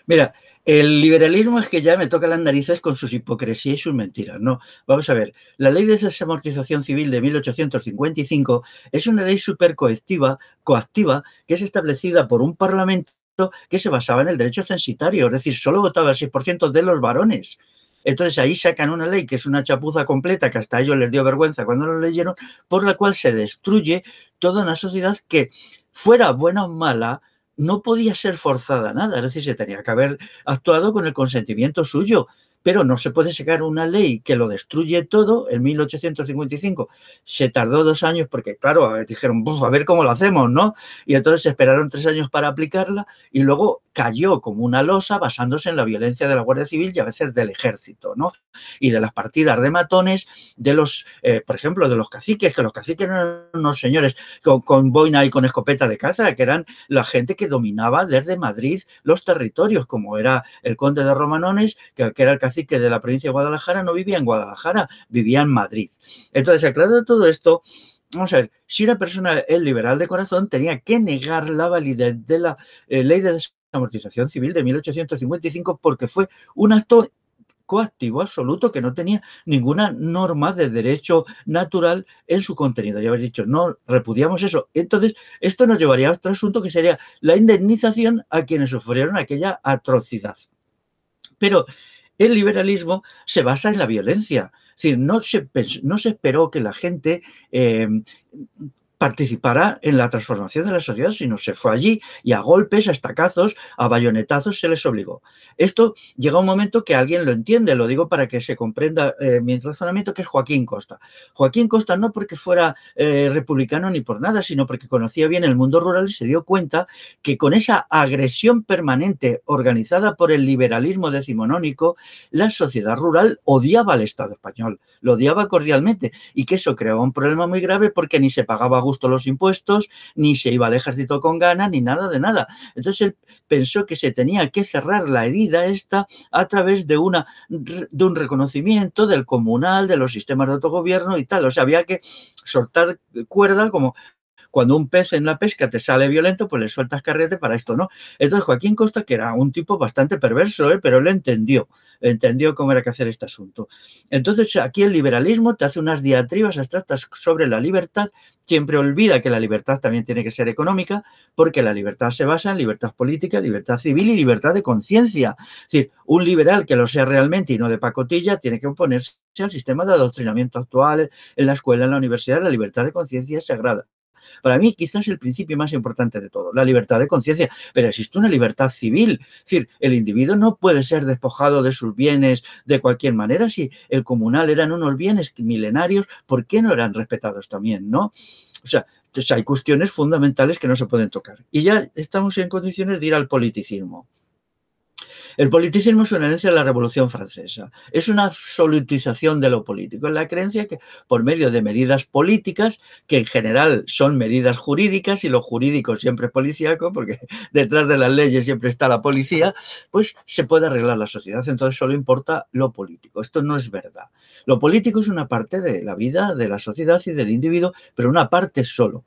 Mira, el liberalismo es que ya me toca las narices con sus hipocresías y sus mentiras. No, vamos a ver. La ley de desamortización civil de 1855 es una ley supercoactiva, coactiva, que es establecida por un parlamento que se basaba en el derecho censitario, es decir, solo votaba el 6% de los varones. Entonces ahí sacan una ley que es una chapuza completa, que hasta ellos les dio vergüenza cuando lo leyeron, por la cual se destruye toda una sociedad que, fuera buena o mala, no podía ser forzada nada, es decir, se tenía que haber actuado con el consentimiento suyo pero no se puede sacar una ley que lo destruye todo. En 1855 se tardó dos años porque, claro, dijeron, a ver cómo lo hacemos, ¿no? Y entonces esperaron tres años para aplicarla y luego cayó como una losa basándose en la violencia de la Guardia Civil y a veces del ejército, ¿no? Y de las partidas de matones, de los, eh, por ejemplo, de los caciques, que los caciques eran unos señores con, boina y con escopeta de caza, que eran la gente que dominaba desde Madrid los territorios, como era el conde de Romanones, que, que era el cacique que de la provincia de Guadalajara no vivía en Guadalajara, vivía en Madrid. Entonces, aclarado todo esto, vamos a ver, si una persona es liberal de corazón, tenía que negar la validez de la eh, ley de desamortización civil de 1855 porque fue un acto coactivo absoluto que no tenía ninguna norma de derecho natural en su contenido. Ya habéis dicho, no repudiamos eso. Entonces, esto nos llevaría a otro asunto que sería la indemnización a quienes sufrieron aquella atrocidad. Pero el liberalismo se basa en la violencia. Es decir, no se, no se esperó que la gente eh, participará en la transformación de la sociedad, sino se fue allí y a golpes, a estacazos, a bayonetazos se les obligó. Esto llega un momento que alguien lo entiende, lo digo para que se comprenda eh, mi razonamiento, que es Joaquín Costa. Joaquín Costa no porque fuera eh, republicano ni por nada, sino porque conocía bien el mundo rural y se dio cuenta que con esa agresión permanente organizada por el liberalismo decimonónico, la sociedad rural odiaba al Estado español, lo odiaba cordialmente y que eso creaba un problema muy grave porque ni se pagaba gusto los impuestos, ni se iba al ejército con ganas, ni nada de nada. Entonces él pensó que se tenía que cerrar la herida esta a través de, una, de un reconocimiento del comunal, de los sistemas de autogobierno y tal. O sea, había que soltar cuerda como, cuando un pez en la pesca te sale violento, pues le sueltas carrete para esto, ¿no? Entonces Joaquín Costa, que era un tipo bastante perverso, ¿eh? pero él entendió, entendió cómo era que hacer este asunto. Entonces aquí el liberalismo te hace unas diatribas abstractas sobre la libertad, siempre olvida que la libertad también tiene que ser económica, porque la libertad se basa en libertad política, libertad civil y libertad de conciencia. Es decir, un liberal que lo sea realmente y no de pacotilla tiene que oponerse al sistema de adoctrinamiento actual en la escuela, en la universidad, la libertad de conciencia es sagrada. Para mí, quizás el principio más importante de todo, la libertad de conciencia, pero existe una libertad civil. Es decir, el individuo no puede ser despojado de sus bienes de cualquier manera. Si el comunal eran unos bienes milenarios, ¿por qué no eran respetados también, O sea, hay cuestiones fundamentales que no se pueden tocar. Y ya estamos en condiciones de ir al politicismo. El politicismo es una herencia de la Revolución Francesa. Es una absolutización de lo político. Es la creencia que por medio de medidas políticas, que en general son medidas jurídicas y lo jurídico siempre es policíaco, porque detrás de las leyes siempre está la policía, pues se puede arreglar la sociedad. Entonces solo importa lo político. Esto no es verdad. Lo político es una parte de la vida, de la sociedad y del individuo, pero una parte solo.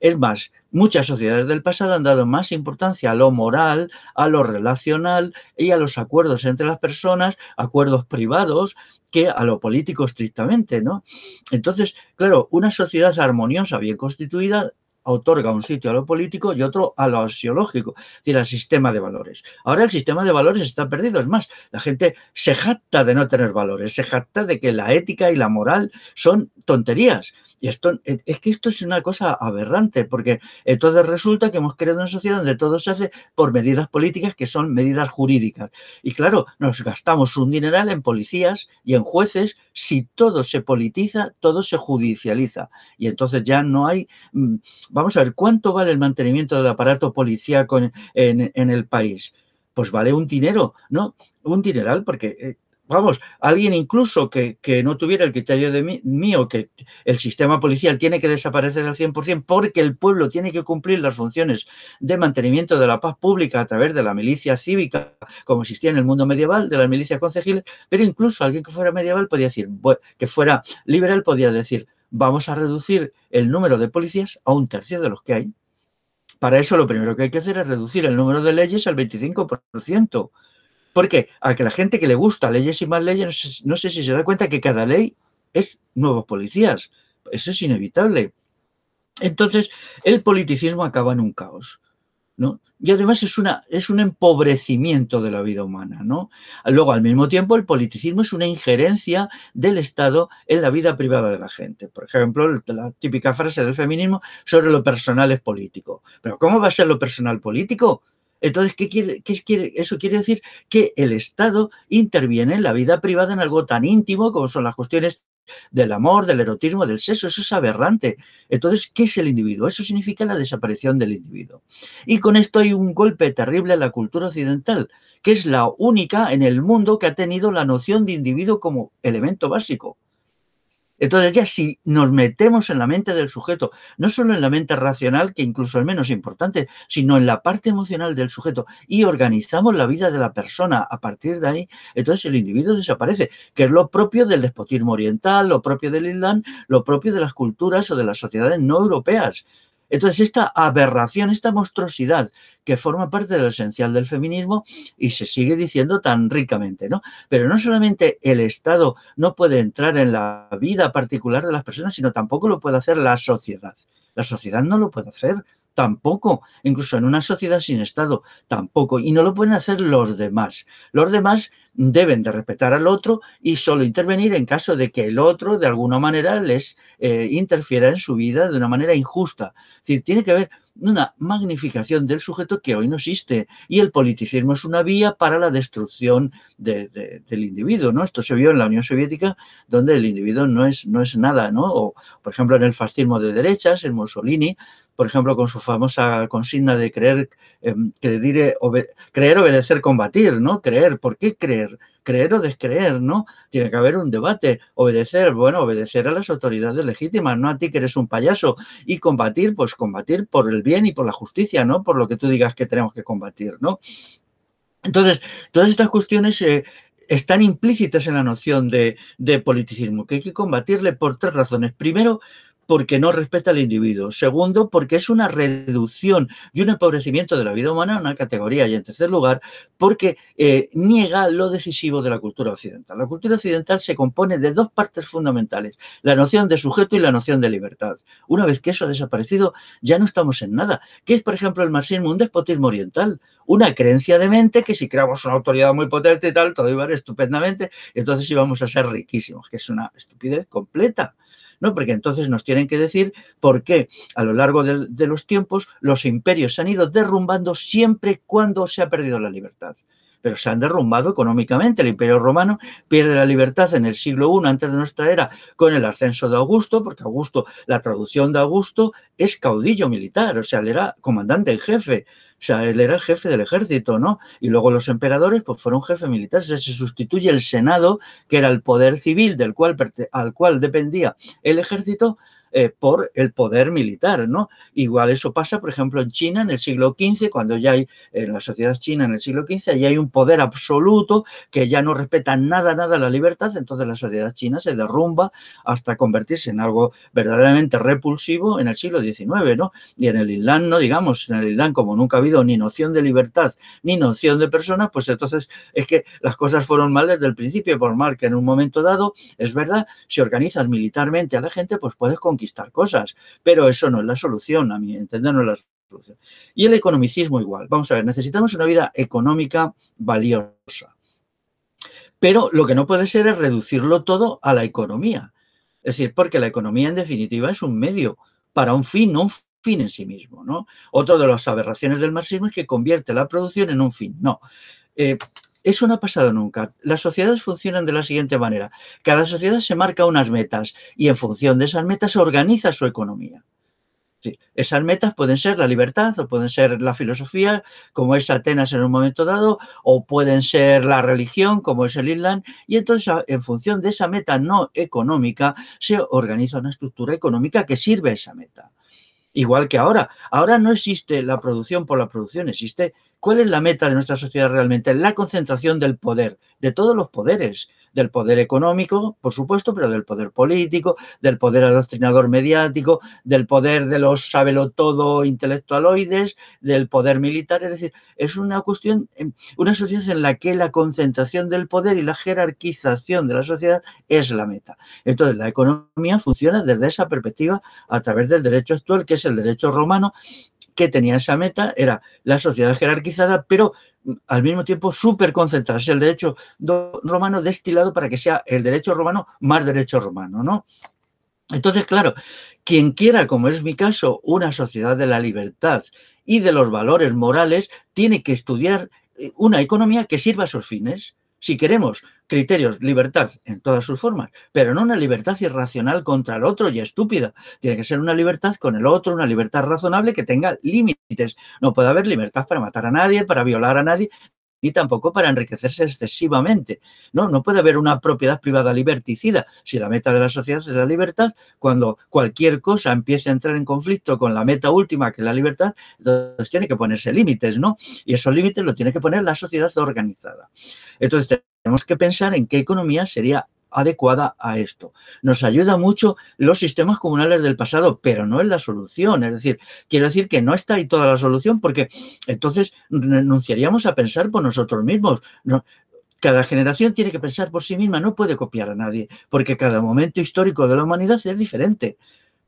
Es más, muchas sociedades del pasado han dado más importancia a lo moral, a lo relacional y a los acuerdos entre las personas, acuerdos privados, que a lo político estrictamente, ¿no? Entonces, claro, una sociedad armoniosa, bien constituida, otorga un sitio a lo político y otro a lo axiológico, es decir, al sistema de valores. Ahora el sistema de valores está perdido, es más, la gente se jacta de no tener valores, se jacta de que la ética y la moral son tonterías. Y esto e, es que esto es una cosa aberrante, porque entonces resulta que hemos creado una sociedad donde todo se hace por medidas políticas que son medidas jurídicas. Y claro, nos gastamos un dineral en policías y en jueces. Si todo se politiza, todo se judicializa. Y entonces ya no hay. Mm, vamos a ver, ¿cuánto vale el mantenimiento del aparato policial en el país? Pues vale un dinero, ¿no? Un dineral, porque eh, vamos, alguien incluso que, no tuviera el criterio de mío, que el sistema policial tiene que desaparecer al 100% porque el pueblo tiene que cumplir las funciones de mantenimiento de la paz pública a través de la milicia cívica, como existía en el mundo medieval, de las milicias concejiles, pero incluso alguien que fuera medieval podía decir, que fuera liberal podía decir, vamos a reducir el número de policías a un tercio de los que hay. Para eso lo primero que hay que hacer es reducir el número de leyes al 25%. Porque a que la gente que le gusta leyes y más leyes, no sé, si se da cuenta que cada ley es nuevos policías. Eso es inevitable. Entonces, el politicismo acaba en un caos. ¿No? Y además es, una, es un empobrecimiento de la vida humana, ¿no? Luego, al mismo tiempo, el politicismo es una injerencia del Estado en la vida privada de la gente. Por ejemplo, la típica frase del feminismo sobre lo personal es político. Pero ¿cómo va a ser lo personal político? Entonces, ¿qué quiere, eso quiere decir que el Estado interviene en la vida privada en algo tan íntimo como son las cuestiones del amor, del erotismo, del sexo, eso es aberrante. Entonces, ¿qué es el individuo? Eso significa la desaparición del individuo. Y con esto hay un golpe terrible a la cultura occidental, que es la única en el mundo que ha tenido la noción de individuo como elemento básico. Entonces ya si nos metemos en la mente del sujeto, no solo en la mente racional, que incluso es menos importante, sino en la parte emocional del sujeto y organizamos la vida de la persona a partir de ahí, entonces el individuo desaparece, que es lo propio del despotismo oriental, lo propio del Islam, lo propio de las culturas o de las sociedades no europeas. Entonces, esta aberración, esta monstruosidad que forma parte del esencial del feminismo y se sigue diciendo tan ricamente, ¿no? Pero no solamente el Estado no puede entrar en la vida particular de las personas, sino tampoco lo puede hacer la sociedad. La sociedad no lo puede hacer, tampoco, incluso en una sociedad sin Estado, tampoco, y no lo pueden hacer los demás. Los demás deben de respetar al otro y solo intervenir en caso de que el otro de alguna manera les eh, interfiera en su vida de una manera injusta. Es decir, tiene que haber una magnificación del sujeto que hoy no existe. Y el politicismo es una vía para la destrucción del individuo, ¿no? Esto se vio en la Unión Soviética, donde el individuo no es, no es nada, ¿no? O, por ejemplo, en el fascismo de derechas, en Mussolini, por ejemplo, con su famosa consigna de creer, creer, em, o creer, obedecer, combatir, ¿no? Creer, ¿por qué creer? Creer o descreer, ¿no? Tiene que haber un debate. Obedecer, bueno, obedecer a las autoridades legítimas, no a ti que eres un payaso. Y combatir, pues combatir por el bien y por la justicia, ¿no? Por lo que tú digas que tenemos que combatir, ¿no? Entonces, todas estas cuestiones eh, están implícitas en la noción de, politicismo, que hay que combatirle por tres razones. Primero, porque no respeta al individuo. Segundo, porque es una reducción y un empobrecimiento de la vida humana en una categoría. Y en tercer lugar, porque eh, niega lo decisivo de la cultura occidental. La cultura occidental se compone de dos partes fundamentales, la noción de sujeto y la noción de libertad. Una vez que eso ha desaparecido, ya no estamos en nada. ¿Qué es, por ejemplo, el marxismo? Un despotismo oriental, una creencia de mente que si creamos una autoridad muy potente y tal, todo iba a ir estupendamente, entonces íbamos a ser riquísimos, que es una estupidez completa. Porque entonces nos tienen que decir por qué a lo largo de, los tiempos los imperios se han ido derrumbando siempre cuando se ha perdido la libertad pero se han derrumbado económicamente. El Imperio Romano pierde la libertad en el siglo I antes de nuestra era con el ascenso de Augusto, porque Augusto, la traducción de Augusto es caudillo militar, o sea, él era comandante en jefe sea, él era el jefe del ejército, ¿no? Y luego los emperadores, pues fueron jefes militares. O se sustituye el Senado, que era el poder civil del cual, al cual dependía el ejército, eh, por el poder militar, ¿no? Igual eso pasa, por ejemplo, en China en el siglo XV, cuando ya hay, en la sociedad china en el siglo XV, allí hay un poder absoluto que ya no respeta nada, nada la libertad, entonces la sociedad china se derrumba hasta convertirse en algo verdaderamente repulsivo en el siglo XIX, ¿no? Y en el Islam, no digamos, en el Islam como nunca ha habido ni noción de libertad ni noción de personas, pues entonces es que las cosas fueron mal desde el principio, por mal que en un momento dado, es verdad, si organizas militarmente a la gente, pues puedes con conquistar cosas, pero eso no es la solución, a mi entender no es la solución. Y el economicismo igual. Vamos a ver, necesitamos una vida económica valiosa, pero lo que no puede ser es reducirlo todo a la economía. Es decir, porque la economía en definitiva es un medio para un fin, no un fin en sí mismo. ¿no? Otra de las aberraciones del marxismo es que convierte la producción en un fin. No. Eh, eso no ha pasado nunca. Las sociedades funcionan de la siguiente manera. Cada sociedad se marca unas metas y en función de esas metas organiza su economía. esas metas pueden ser la libertad o pueden ser la filosofía, como es Atenas en un momento dado, o pueden ser la religión, como es el Islam, y entonces en función de esa meta no económica se organiza una estructura económica que sirve a esa meta igual que ahora. Ahora no existe la producción por la producción, existe cuál es la meta de nuestra sociedad realmente, la concentración del poder, de todos los poderes, del poder económico, por supuesto, pero del poder político, del poder adoctrinador mediático, del poder de los sabelotodo intelectualoides, del poder militar. Es decir, es una cuestión, em, una sociedad en la que la concentración del poder y la jerarquización de la sociedad es la meta. Entonces, la economía funciona desde esa perspectiva a través del derecho actual, que es el derecho romano, que tenía esa meta, era la sociedad jerarquizada, pero al mismo tiempo concentrarse el derecho romano destilado para que sea el derecho romano más derecho romano, ¿no? Entonces, claro, quien quiera, como es mi caso, una sociedad de la libertad y de los valores morales, tiene que estudiar eh, una economía que sirva a sus fines, si queremos criterios, libertad en todas sus formas, pero no una libertad irracional contra el otro y estúpida. Tiene que ser una libertad con el otro, una libertad razonable que tenga límites. No puede haber libertad para matar a nadie, para violar a nadie ni tampoco para enriquecerse excesivamente. No, no puede haber una propiedad privada liberticida. Si la meta de la sociedad es la libertad, cuando cualquier cosa empiece a entrar en conflicto con la meta última, que es la libertad, entonces tiene que ponerse límites, ¿no? Y esos límites los tiene que poner la sociedad organizada. Entonces tenemos que pensar en qué economía sería adecuada a esto. Nos ayuda mucho los sistemas comunales del pasado, pero no es la solución. Es decir, quiero decir que no está ahí toda la solución porque entonces renunciaríamos a pensar por nosotros mismos. cada generación tiene que pensar por sí misma, no puede copiar a nadie, porque cada momento histórico de la humanidad es diferente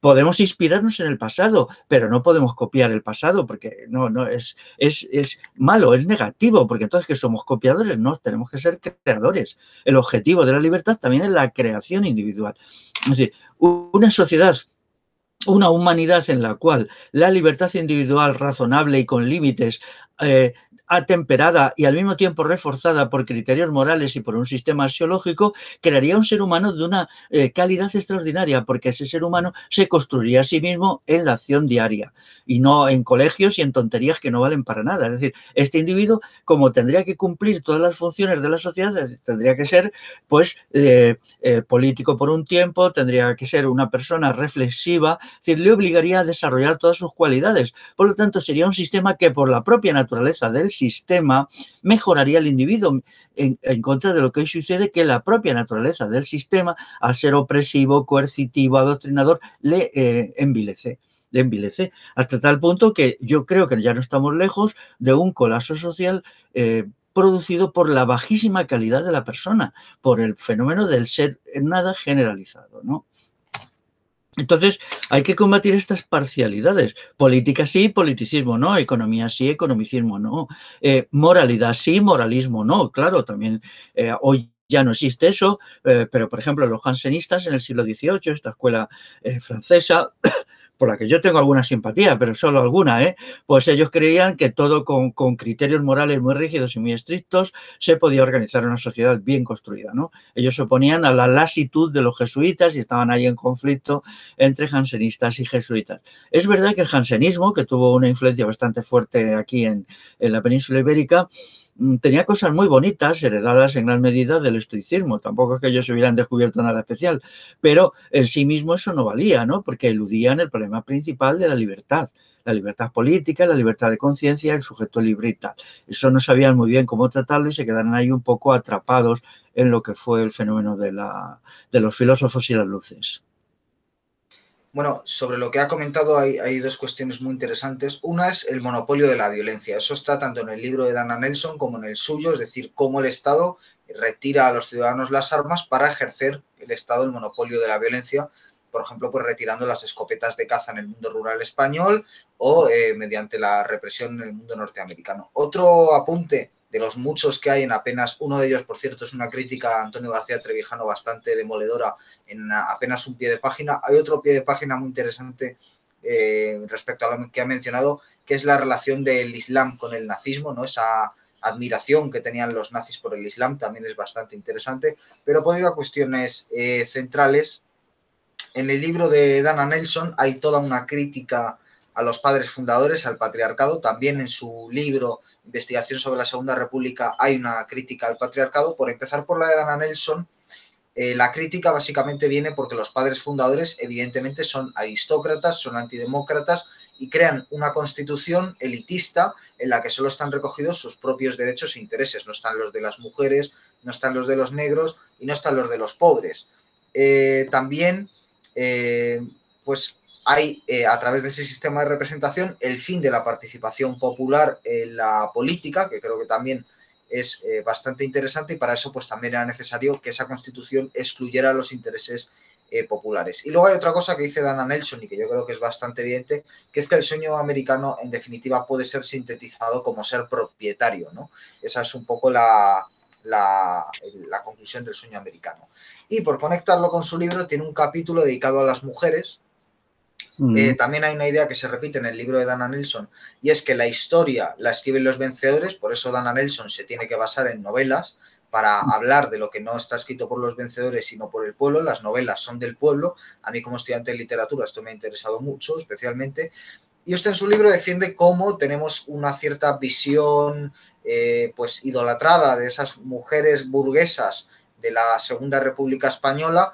podemos inspirarnos en el pasado, pero no podemos copiar el pasado porque no, no es, es, es malo, es negativo, porque entonces que somos copiadores, no, tenemos que ser creadores. El objetivo de la libertad también es la creación individual. Es decir, una sociedad una humanidad en la cual la libertad individual razonable y con límites eh, atemperada y al mismo tiempo reforzada por criterios morales y por un sistema axiológico, crearía un ser humano de una eh, calidad extraordinaria, porque ese ser humano se construiría a sí mismo en la acción diaria y no en colegios y en tonterías que no valen para nada. Es decir, este individuo, como tendría que cumplir todas las funciones de la sociedad, eh, tendría que ser pues eh, político por un tiempo, tendría que ser una persona reflexiva, decir, le obligaría a desarrollar todas sus cualidades. Por lo tanto, sería un sistema que por la propia naturaleza del sistema mejoraría el individuo en, contra de lo que hoy sucede, que la propia naturaleza del sistema, al ser opresivo, coercitivo, adoctrinador, le eh, envilece le envilece, hasta tal punto que yo creo que ya no estamos lejos de un colapso social eh, producido por la bajísima calidad de la persona, por el fenómeno del ser nada generalizado, ¿no? Entonces, hay que combatir estas parcialidades. Política sí, politicismo no. Economía sí, economicismo no. Eh, moralidad sí, moralismo no. Claro, también eh, hoy ya no existe eso, eh, pero por ejemplo los hansenistas en el siglo XVIII, esta escuela francesa, por la que yo tengo alguna simpatía, pero solo alguna, ¿eh? pues ellos creían que todo con, criterios morales muy rígidos y muy estrictos se podía organizar una sociedad bien construida. ¿no? Ellos se oponían a la lasitud de los jesuitas y estaban ahí en conflicto entre jansenistas y jesuitas. Es verdad que el jansenismo, que tuvo una influencia bastante fuerte aquí en la península ibérica, Mm, tenía cosas muy bonitas, heredadas en gran medida del estoicismo. Tampoco es que ellos hubieran descubierto nada especial, pero en sí mismo eso no valía, ¿no? Porque eludían el problema principal de la libertad. La libertad política, la libertad de conciencia, el sujeto librita. Eso no sabían muy bien cómo tratarlo y se quedaron ahí un poco atrapados en lo que fue el fenómeno de los filósofos y las luces. Bueno, sobre lo que ha comentado hay, dos cuestiones muy interesantes. Una es el monopolio de la violencia. Eso está tanto en el libro de Dana Nelson como en el suyo, es decir, cómo el Estado retira a los ciudadanos las armas para ejercer el Estado el monopolio de la violencia, por ejemplo, pues retirando las escopetas de caza en el mundo rural español o eh, mediante la represión en el mundo norteamericano. Otro apunte de los muchos que hay en apenas uno de ellos, por cierto, es una crítica a Antonio García Trevijano bastante demoledora en apenas un pie de página. Hay otro pie de página muy interesante eh, respecto a lo que ha mencionado, que es la relación del Islam con el nazismo, ¿no? Esa admiración que tenían los nazis por el Islam también es bastante interesante. Pero poniendo a cuestiones eh, centrales, en el libro de Dana Nelson hay toda una crítica a los padres fundadores, al patriarcado. También en su libro Investigación sobre la Segunda República hay una crítica al patriarcado. Por empezar por la de Ana Nelson, eh, la crítica básicamente viene porque los padres fundadores evidentemente son aristócratas, son antidemócratas y crean una constitución elitista en la que solo están recogidos sus propios derechos e intereses. No están los de las mujeres, no están los de los negros y no están los de los pobres. Eh, también, eh, pues hay eh, a través de ese sistema de representación el fin de la participación popular en la política, que creo que también es eh, bastante interesante y para eso pues también era necesario que esa constitución excluyera los intereses eh, populares. Y luego hay otra cosa que dice Dana Nelson y que yo creo que es bastante evidente, que es que el sueño americano en definitiva puede ser sintetizado como ser propietario, ¿no? Esa es un poco la, la, la conclusión del sueño americano. Y por conectarlo con su libro, tiene un capítulo dedicado a las mujeres, eh, también hay una idea que se repite en el libro de Dana Nelson y es que la historia la escriben los vencedores, por eso Dana Nelson se tiene que basar en novelas para hablar de lo que no está escrito por los vencedores, sino por el pueblo. Las novelas son del pueblo. A mí como estudiante de literatura esto me ha interesado mucho, especialmente. Y usted en su libro defiende cómo tenemos una cierta visión eh, pues idolatrada de esas mujeres burguesas de la Segunda República Española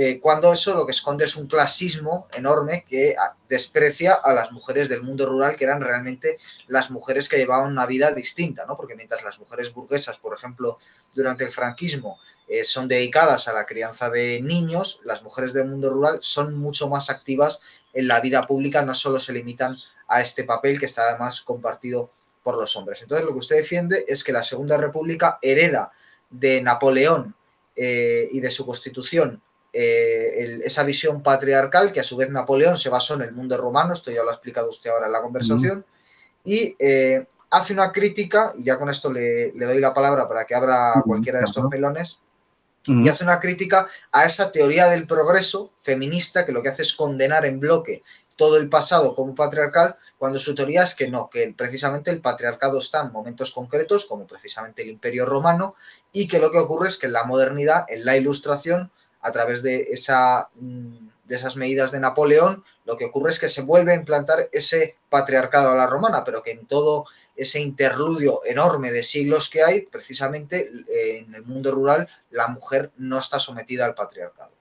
eh, cuando eso lo que esconde es un clasismo enorme que ah, desprecia a las mujeres del mundo rural, que eran realmente las mujeres que llevaban una vida distinta, ¿no? Porque mientras las mujeres burguesas, por ejemplo, durante el franquismo, eh, son dedicadas a la crianza de niños, las mujeres del mundo rural son mucho más activas en la vida pública, no solo se limitan a este papel que está además compartido por los hombres. Entonces lo que usted defiende es que la Segunda República hereda de Napoleón eh, y de su constitución eh, esa visión patriarcal que a su vez Napoleón se basó en el mundo romano, esto ya lo ha explicado usted ahora en la conversación, y eh, hace una crítica, y ya con esto le, doy la palabra para que abra cualquiera de estos pelones, y hace una crítica a esa teoría del progreso feminista que lo que hace es condenar en bloque todo el pasado como patriarcal, cuando su teoría es que no, que precisamente el patriarcado está en momentos concretos, como precisamente el imperio romano, y que lo que ocurre es que en la modernidad, en la ilustración, a través de, esa, mm, de esas medidas de Napoleón, lo que ocurre es que se vuelve a implantar ese patriarcado a la romana, pero que en todo ese interludio enorme de siglos que hay, precisamente eh, en el mundo rural, la mujer no está sometida al patriarcado.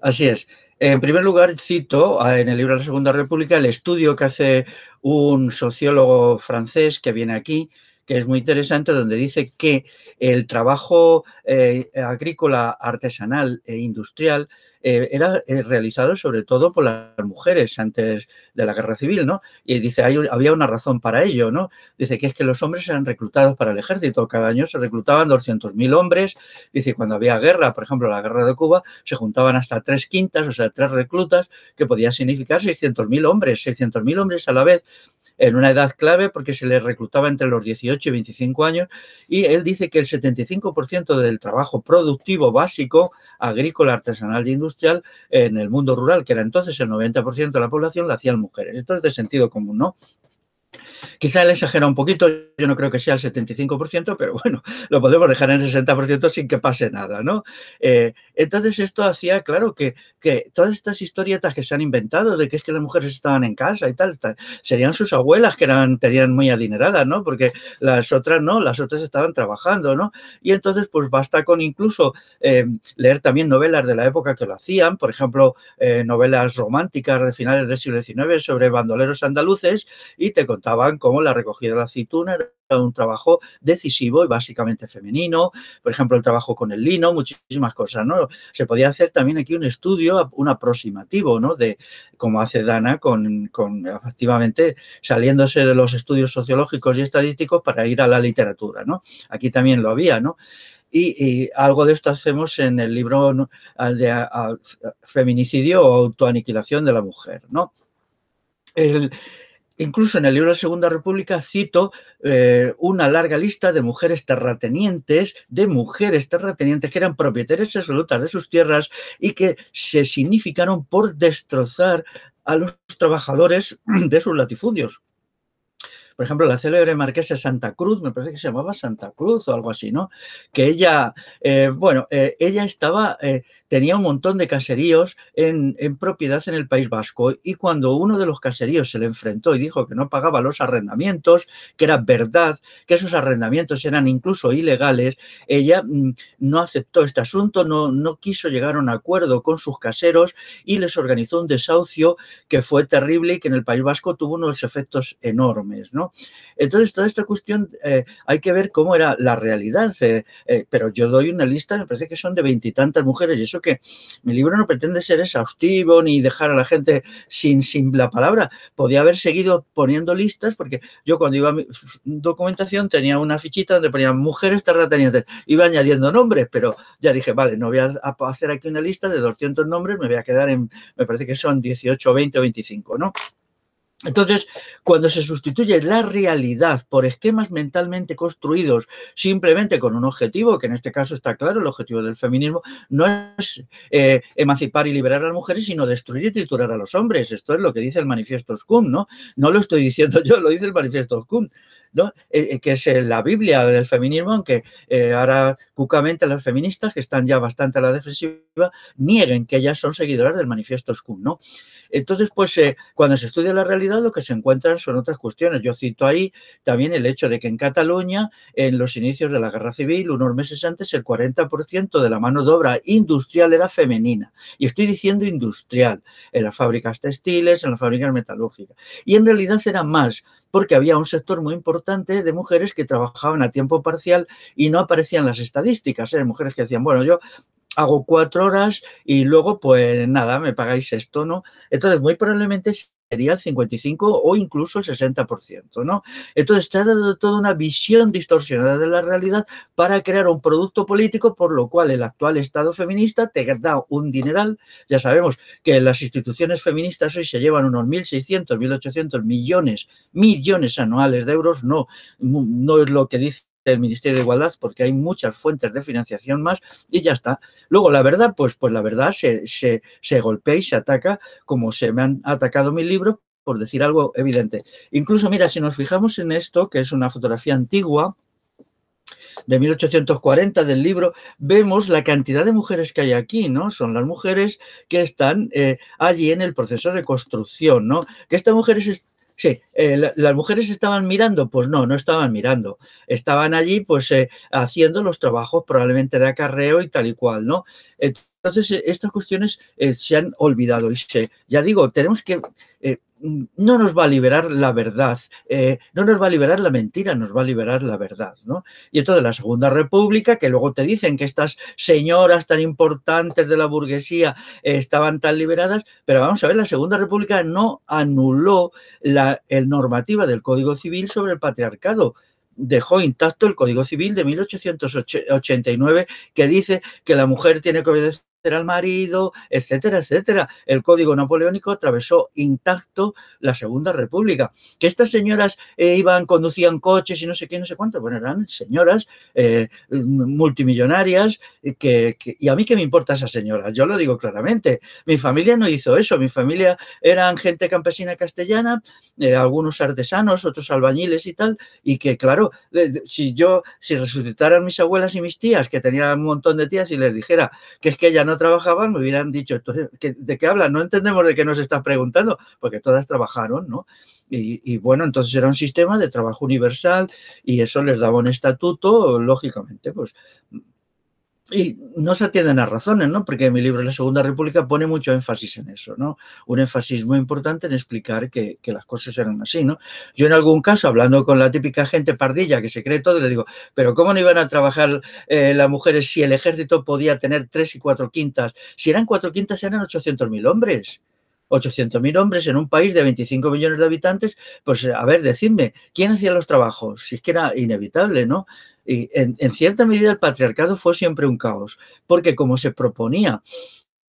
Así es. En primer lugar, cito ah, en el libro de la Segunda República el estudio que hace un sociólogo francés que viene aquí, que es muy interesante, donde dice que el trabajo eh, agrícola, artesanal e industrial eh, era eh, realizado sobre todo por las mujeres antes de la guerra civil, ¿no? Y dice, había una razón para ello, ¿no? Dice que es que los hombres eran reclutados para el ejército, cada año se reclutaban 200.000 hombres, dice, cuando había guerra, por ejemplo, la guerra de Cuba, se juntaban hasta tres quintas, o sea, tres reclutas, que podía significar 600.000 hombres, 600.000 hombres a la vez, en una edad clave porque se les reclutaba entre los 18 y 25 años y él dice que el 75% del trabajo productivo básico, agrícola, artesanal y e industrial, en el mundo rural, que era entonces el 90% de la población, la hacían mujeres. Esto es de sentido común, ¿no? Quizá él exagera un poquito, yo no creo que sea el 75%, pero bueno, lo podemos dejar en el 60% sin que pase nada, ¿no? Eh, entonces esto hacía, claro, que, que, todas estas historietas que se han inventado de que es que las mujeres estaban en casa y tal, serían sus abuelas que eran, tenían muy adineradas, ¿no? Porque las otras no, las otras estaban trabajando, ¿no? Y entonces pues basta con incluso eh, leer también novelas de la época que lo hacían, por ejemplo, eh, novelas románticas de finales del siglo XIX sobre bandoleros andaluces y te contaban como la recogida de la aceituna era un trabajo decisivo y básicamente femenino, por ejemplo, el trabajo con el lino, muchísimas cosas, ¿no? Se podía hacer también aquí un estudio, un aproximativo, ¿no? De cómo hace Dana con, con saliéndose de los estudios sociológicos y estadísticos para ir a la literatura, ¿no? Aquí también lo había, ¿no? Y, algo de esto hacemos en el libro de Feminicidio o Autoaniquilación de la Mujer, ¿no? El, incluso en el libro de Segunda República cito eh, una larga lista de mujeres terratenientes, de mujeres terratenientes que eran propietarias absolutas de sus tierras y que se significaron por destrozar a los trabajadores de sus latifundios. Por ejemplo, la célebre marquesa Santa Cruz, me parece que se llamaba Santa Cruz o algo así, ¿no? Que ella, eh, bueno, eh, ella estaba tenía un montón de caseríos en, propiedad en el País Vasco y cuando uno de los caseríos se le enfrentó y dijo que no pagaba los arrendamientos, que era verdad, que esos arrendamientos eran incluso ilegales, ella mm, no aceptó este asunto, no, no quiso llegar a un acuerdo con sus caseros y les organizó un desahucio que fue terrible y que en el País Vasco tuvo unos efectos enormes. ¿no? Entonces, toda esta cuestión eh, hay que ver cómo era la realidad, eh, eh, pero yo doy una lista, me parece que son de veintitantas mujeres y eso que mi libro no pretende ser exhaustivo ni dejar a la gente sin, sin la palabra. Podía haber seguido poniendo listas porque yo cuando iba a mi documentación tenía una fichita donde ponía mujeres terratenientes. Iba añadiendo nombres, pero ya dije, vale, no voy a hacer aquí una lista de 200 nombres, me voy a quedar en, me parece que son 18, 20 o 25, ¿no? Entonces, cuando se sustituye la realidad por esquemas mentalmente construidos simplemente con un objetivo, que en este caso está claro, el objetivo del feminismo no es eh, emancipar y liberar a las mujeres, sino destruir y triturar a los hombres. Esto es lo que dice el manifiesto SCUM, ¿no? No lo estoy diciendo yo, lo dice el manifiesto SCUM. Eh, eh, que es eh, la Biblia del feminismo, aunque ahora cucamente las feministas, que están ya bastante a la defensiva, nieguen que ellas son seguidoras del manifiesto SCUM. ¿no? Entonces, pues cuando se estudia la realidad, lo que se encuentran son otras cuestiones. Yo cito ahí también el hecho de que en Cataluña, en los inicios de la guerra civil, unos meses antes, el 40% de la mano de obra industrial era femenina. Y estoy diciendo industrial, en las fábricas textiles, en las fábricas metalúrgicas. Y en realidad era más porque había un sector muy importante de mujeres que trabajaban a tiempo parcial y no aparecían las estadísticas. ¿eh? Mujeres que decían, bueno, yo hago cuatro horas y luego pues nada, me pagáis esto, ¿no? Entonces muy probablemente sería el 55 o incluso el 60%, ¿no? Entonces ha dado toda una visión distorsionada de la realidad para crear un producto político por lo cual el actual Estado feminista te da un dineral, ya sabemos que las instituciones feministas hoy se llevan unos 1.600, 1.800 millones, millones anuales de euros, no, no es lo que dice del Ministerio de Igualdad porque hay muchas fuentes de financiación más y ya está. Luego, la verdad, pues, pues la verdad se, se, golpea y se ataca como se me han atacado mi libro por decir algo evidente. Incluso, mira, si nos fijamos en esto, que es una fotografía antigua, de 1840 del libro, vemos la cantidad de mujeres que hay aquí, ¿no? Son las mujeres que están eh, allí en el proceso de construcción, ¿no? Que estas mujeres Sí, eh, las mujeres estaban mirando, pues no, no estaban mirando. Estaban allí, pues, eh, haciendo los trabajos probablemente de acarreo y tal y cual, ¿no? Entonces, eh, estas cuestiones se han olvidado y se, ya digo, tenemos que no nos va a liberar la verdad, eh, no nos va a liberar la mentira, nos va a liberar la verdad. ¿no? Y entonces la Segunda República, que luego te dicen que estas señoras tan importantes de la burguesía estaban tan liberadas, pero vamos a ver, la Segunda República no anuló la el normativa del Código Civil sobre el patriarcado, dejó intacto el Código Civil de 1889 que dice que la mujer tiene que obedecer era el marido, etcétera, etcétera. El código napoleónico atravesó intacto la Segunda República. Que estas señoras eh, iban, conducían coches y no sé qué, no sé cuánto, bueno, eran señoras eh, multimillonarias, eh, que, y a mí qué me importa esas señoras, yo lo digo claramente. Mi familia no hizo eso, mi familia eran gente campesina castellana, algunos artesanos, otros albañiles y tal, y que claro, si yo, si resucitaran mis abuelas y mis tías, que tenían un montón de tías, y les dijera que es que ya no no trabajaban, me hubieran dicho, ¿de qué hablan? No entendemos de qué nos estás preguntando, porque todas trabajaron, ¿no? Y, y, bueno, entonces era un sistema de trabajo universal y eso les daba un estatuto, lógicamente, pues y no se atienden a razones, ¿no? Porque mi libro La Segunda República pone mucho énfasis en eso, ¿no? Un énfasis muy importante en explicar que, las cosas eran así, ¿no? Yo en algún caso, hablando con la típica gente pardilla que se cree todo, le digo, pero ¿cómo no iban a trabajar eh, las mujeres si el ejército podía tener tres y cuatro quintas? Si eran cuatro quintas eran 800.000 hombres. 800.000 hombres en un país de 25 millones de habitantes, pues a ver, decidme, ¿quién hacía los trabajos? Si es que era inevitable, ¿no? Y en, cierta medida el patriarcado fue siempre un caos, porque como se proponía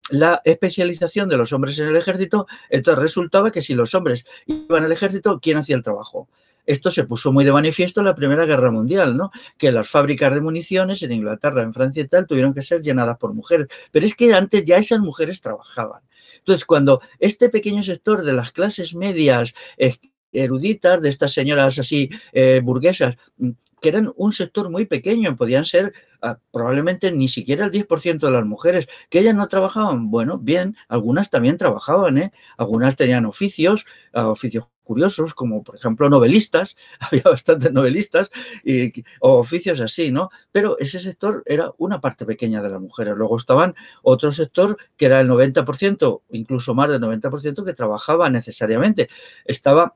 la especialización de los hombres en el ejército, entonces resultaba que si los hombres iban al ejército, ¿quién hacía el trabajo? Esto se puso muy de manifiesto en la Primera Guerra Mundial, ¿no? Que las fábricas de municiones en Inglaterra, en Francia y tal, tuvieron que ser llenadas por mujeres. Pero es que antes ya esas mujeres trabajaban. Entonces, cuando este pequeño sector de las clases medias, eruditas, de estas señoras así eh, burguesas, mm, que eran un sector muy pequeño, podían ser ah, probablemente ni siquiera el 10% de las mujeres, que ellas no trabajaban. Bueno, bien, algunas también trabajaban, ¿eh? algunas tenían oficios, ah, oficios curiosos, como por ejemplo novelistas, había bastantes novelistas, y, o oficios así, ¿no? Pero ese sector era una parte pequeña de las mujeres. Luego estaban otro sector que era el 90%, incluso más del 90% que trabajaba necesariamente. Estaba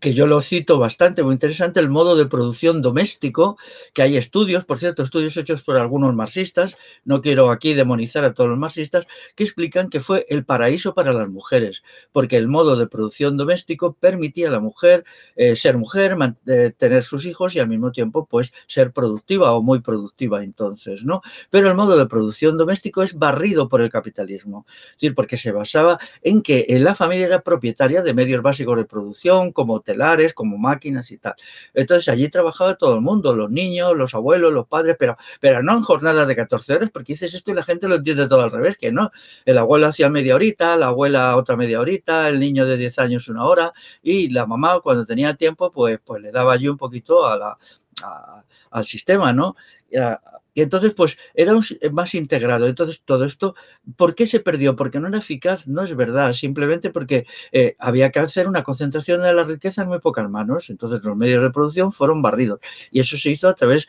que yo lo cito bastante, muy interesante, el modo de producción doméstico, que hay estudios, por cierto, estudios hechos por algunos marxistas, no quiero aquí demonizar a todos los marxistas, que explican que fue el paraíso para las mujeres, porque el modo de producción doméstico permitía a la mujer eh, ser mujer, eh, tener sus hijos y al mismo tiempo pues ser productiva o muy productiva entonces, ¿no? Pero el modo de producción doméstico es barrido por el capitalismo, es decir, porque se basaba en que la familia era propietaria de medios básicos de producción, como telares, como máquinas y tal. Entonces allí trabajaba todo el mundo, los niños, los abuelos, los padres, pero, pero no en jornadas de 14 horas, porque dices esto y la gente lo entiende todo al revés, que no. El abuelo hacía media horita, la abuela otra media horita, el niño de 10 años una hora, y la mamá cuando tenía tiempo, pues, pues le daba allí un poquito al sistema, ¿no? Ah, y entonces, pues, era eh, más integrado. Entonces, todo esto, ¿por qué se perdió? Porque no era eficaz, no es verdad, simplemente porque eh, había que hacer una concentración de la riqueza en muy pocas manos. Entonces, los medios de producción fueron barridos. Y eso se hizo a través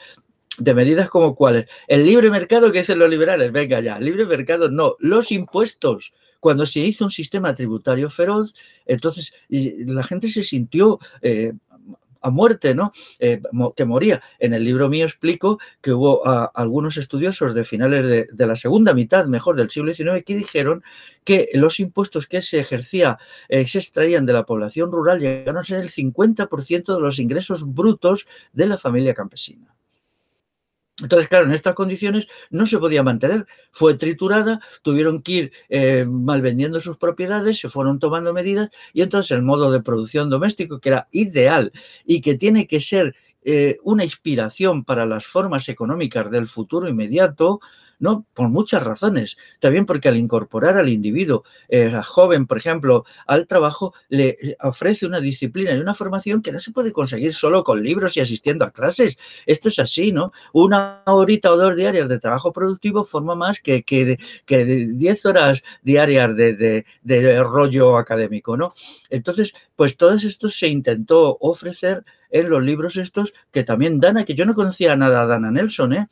de medidas como cuáles. El libre mercado que dicen los liberales, venga ya, libre mercado no, los impuestos. Cuando se hizo un sistema tributario feroz, entonces la gente se sintió eh, a muerte, ¿no? Eh, que moría. En el libro mío explico que hubo ah, algunos estudiosos de finales de, la segunda mitad, mejor, del siglo XIX, que dijeron que los impuestos que se ejercía, eh, se extraían de la población rural, llegaron a ser el 50% de los ingresos brutos de la familia campesina. Entonces, claro, en estas condiciones no se podía mantener. Fue triturada, tuvieron que ir eh, malvendiendo sus propiedades, se fueron tomando medidas y entonces el modo de producción doméstico, que era ideal y que tiene que ser eh, una inspiración para las formas económicas del futuro inmediato, ¿no? Por muchas razones. También porque al incorporar al individuo eh, joven, por ejemplo, al trabajo, le ofrece una disciplina y una formación que no se puede conseguir solo con libros y asistiendo a clases. Esto es así, ¿no? Una horita o dos diarias de trabajo productivo forma más que, que, que horas diarias de, de rollo académico, ¿no? Entonces, pues todo esto se intentó ofrecer en los libros estos que también Dana, que yo no conocía nada a Dana Nelson, ¿eh?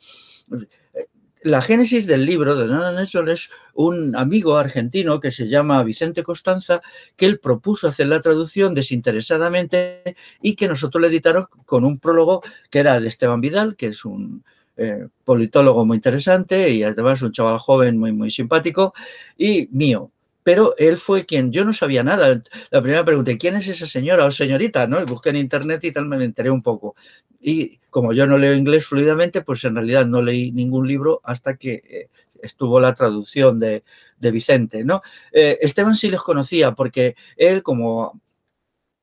la génesis del libro de Nana Nelson es un amigo argentino que se llama Vicente Costanza, que él propuso hacer la traducción desinteresadamente y que nosotros le editaron con un prólogo que era de Esteban Vidal, que es un eh, politólogo muy interesante y además un chaval joven muy, muy simpático, y mío pero él fue quien, yo no sabía nada. La primera pregunta, ¿quién es esa señora o señorita? ¿No? busqué en internet y tal, me enteré un poco. Y como yo no leo inglés fluidamente, pues en realidad no leí ningún libro hasta que eh, estuvo la traducción de, Vicente, ¿no? Eh, Esteban sí los conocía porque él, como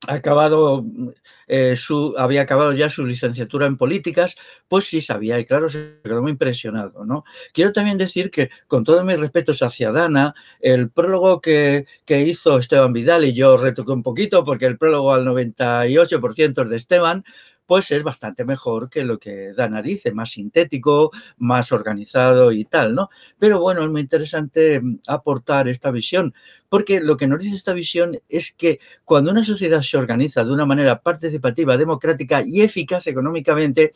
acabado, eh, su, había acabado ya su licenciatura en políticas, pues sí sabía y claro, se quedó muy impresionado. ¿no? Quiero también decir que, con todos mis respetos hacia Dana, el prólogo que, que hizo Esteban Vidal, y yo retoqué un poquito porque el prólogo al 98% es de Esteban, pues es bastante mejor que lo que Dana dice, más sintético, más organizado y tal, ¿no? Pero bueno, es muy interesante mm, aportar esta visión, porque lo que nos dice esta visión es que cuando una sociedad se organiza de una manera participativa, democrática y eficaz económicamente,